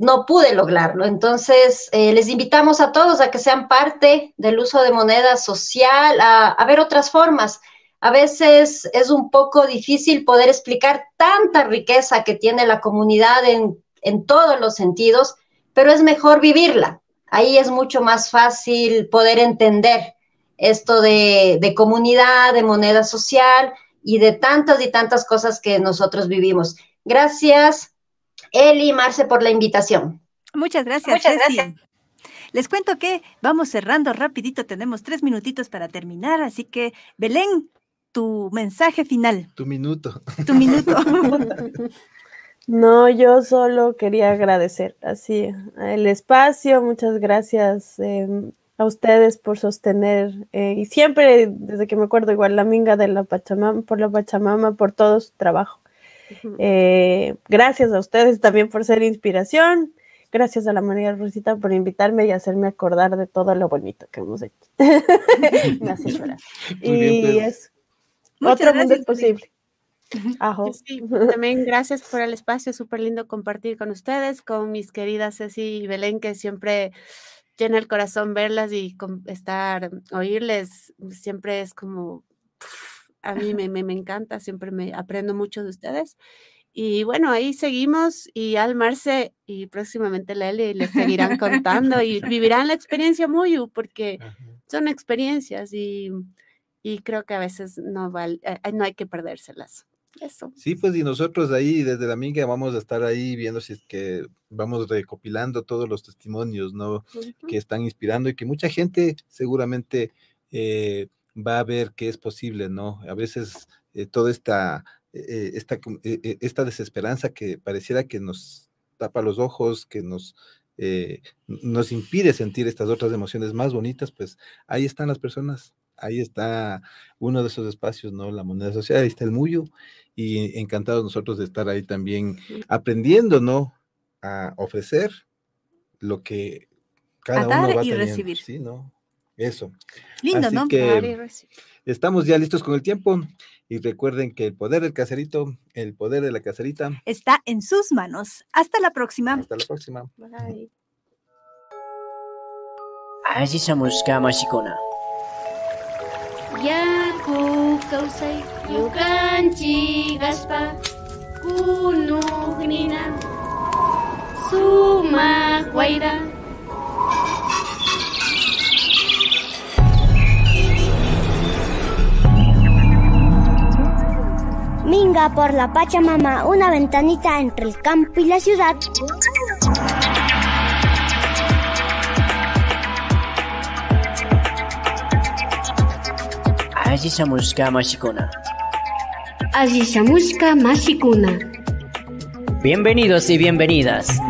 no pude lograrlo. Entonces, eh, les invitamos a todos a que sean parte del uso de moneda social, a, ver otras formas. A veces es un poco difícil poder explicar tanta riqueza que tiene la comunidad en, todos los sentidos, pero es mejor vivirla. Ahí es mucho más fácil poder entender esto de, de comunidad, de moneda social y de tantas y tantas cosas que nosotros vivimos. Gracias. Eli y Marce por la invitación. Muchas gracias. Les cuento que vamos cerrando rapidito, tenemos tres minutitos para terminar, así que Belén, tu mensaje final. Tu minuto. Tu minuto. No, yo solo quería agradecer así el espacio, muchas gracias em, a ustedes por sostener eh, y siempre, desde que me acuerdo, igual la minga de la Pachamama, por la Pachamama, por todo su trabajo. Eh, gracias a ustedes también por ser inspiración. Gracias a la María Rosita por invitarme y hacerme acordar de todo lo bonito que hemos hecho. gracias y es otro mundo es posible. Pues sí, también gracias por el espacio, súper lindo compartir con ustedes, con mis queridas Ceci y Belén, que siempre llena el corazón verlas y estar, oírles, siempre es como... A mí me, encanta, siempre me aprendo mucho de ustedes. Y bueno, ahí seguimos y al Marce y próximamente Lele, les seguirán contando y vivirán la experiencia muy porque son experiencias y, creo que a veces no, eh, eh, no hay que perdérselas. Eso. Sí, pues y nosotros ahí desde la Minga vamos a estar ahí viendo si es que vamos recopilando todos los testimonios, ¿no? Que están inspirando y que mucha gente seguramente eh, va a ver qué es posible, ¿no? A veces eh, toda esta, eh, eh, esta, desesperanza que pareciera que nos tapa los ojos, que nos, nos impide sentir estas otras emociones más bonitas, pues ahí están las personas, ahí está uno de esos espacios, ¿no? La moneda social, ahí está el Muyo, y encantados nosotros de estar ahí también aprendiendo, ¿no? A ofrecer lo que cada uno va a recibir. Sí, ¿no? Eso. Lindo, ¿no? estamos ya listos con el tiempo y recuerden que el poder del caserito, el poder de la caserita está en sus manos. Hasta la próxima. Hasta la próxima. Bye. somos somos mashikona. Yaku suma Minga por la Pachamama, una ventanita entre el campo y la ciudad. se Así Mashikuna. se música Mashikuna. Bienvenidos y bienvenidas.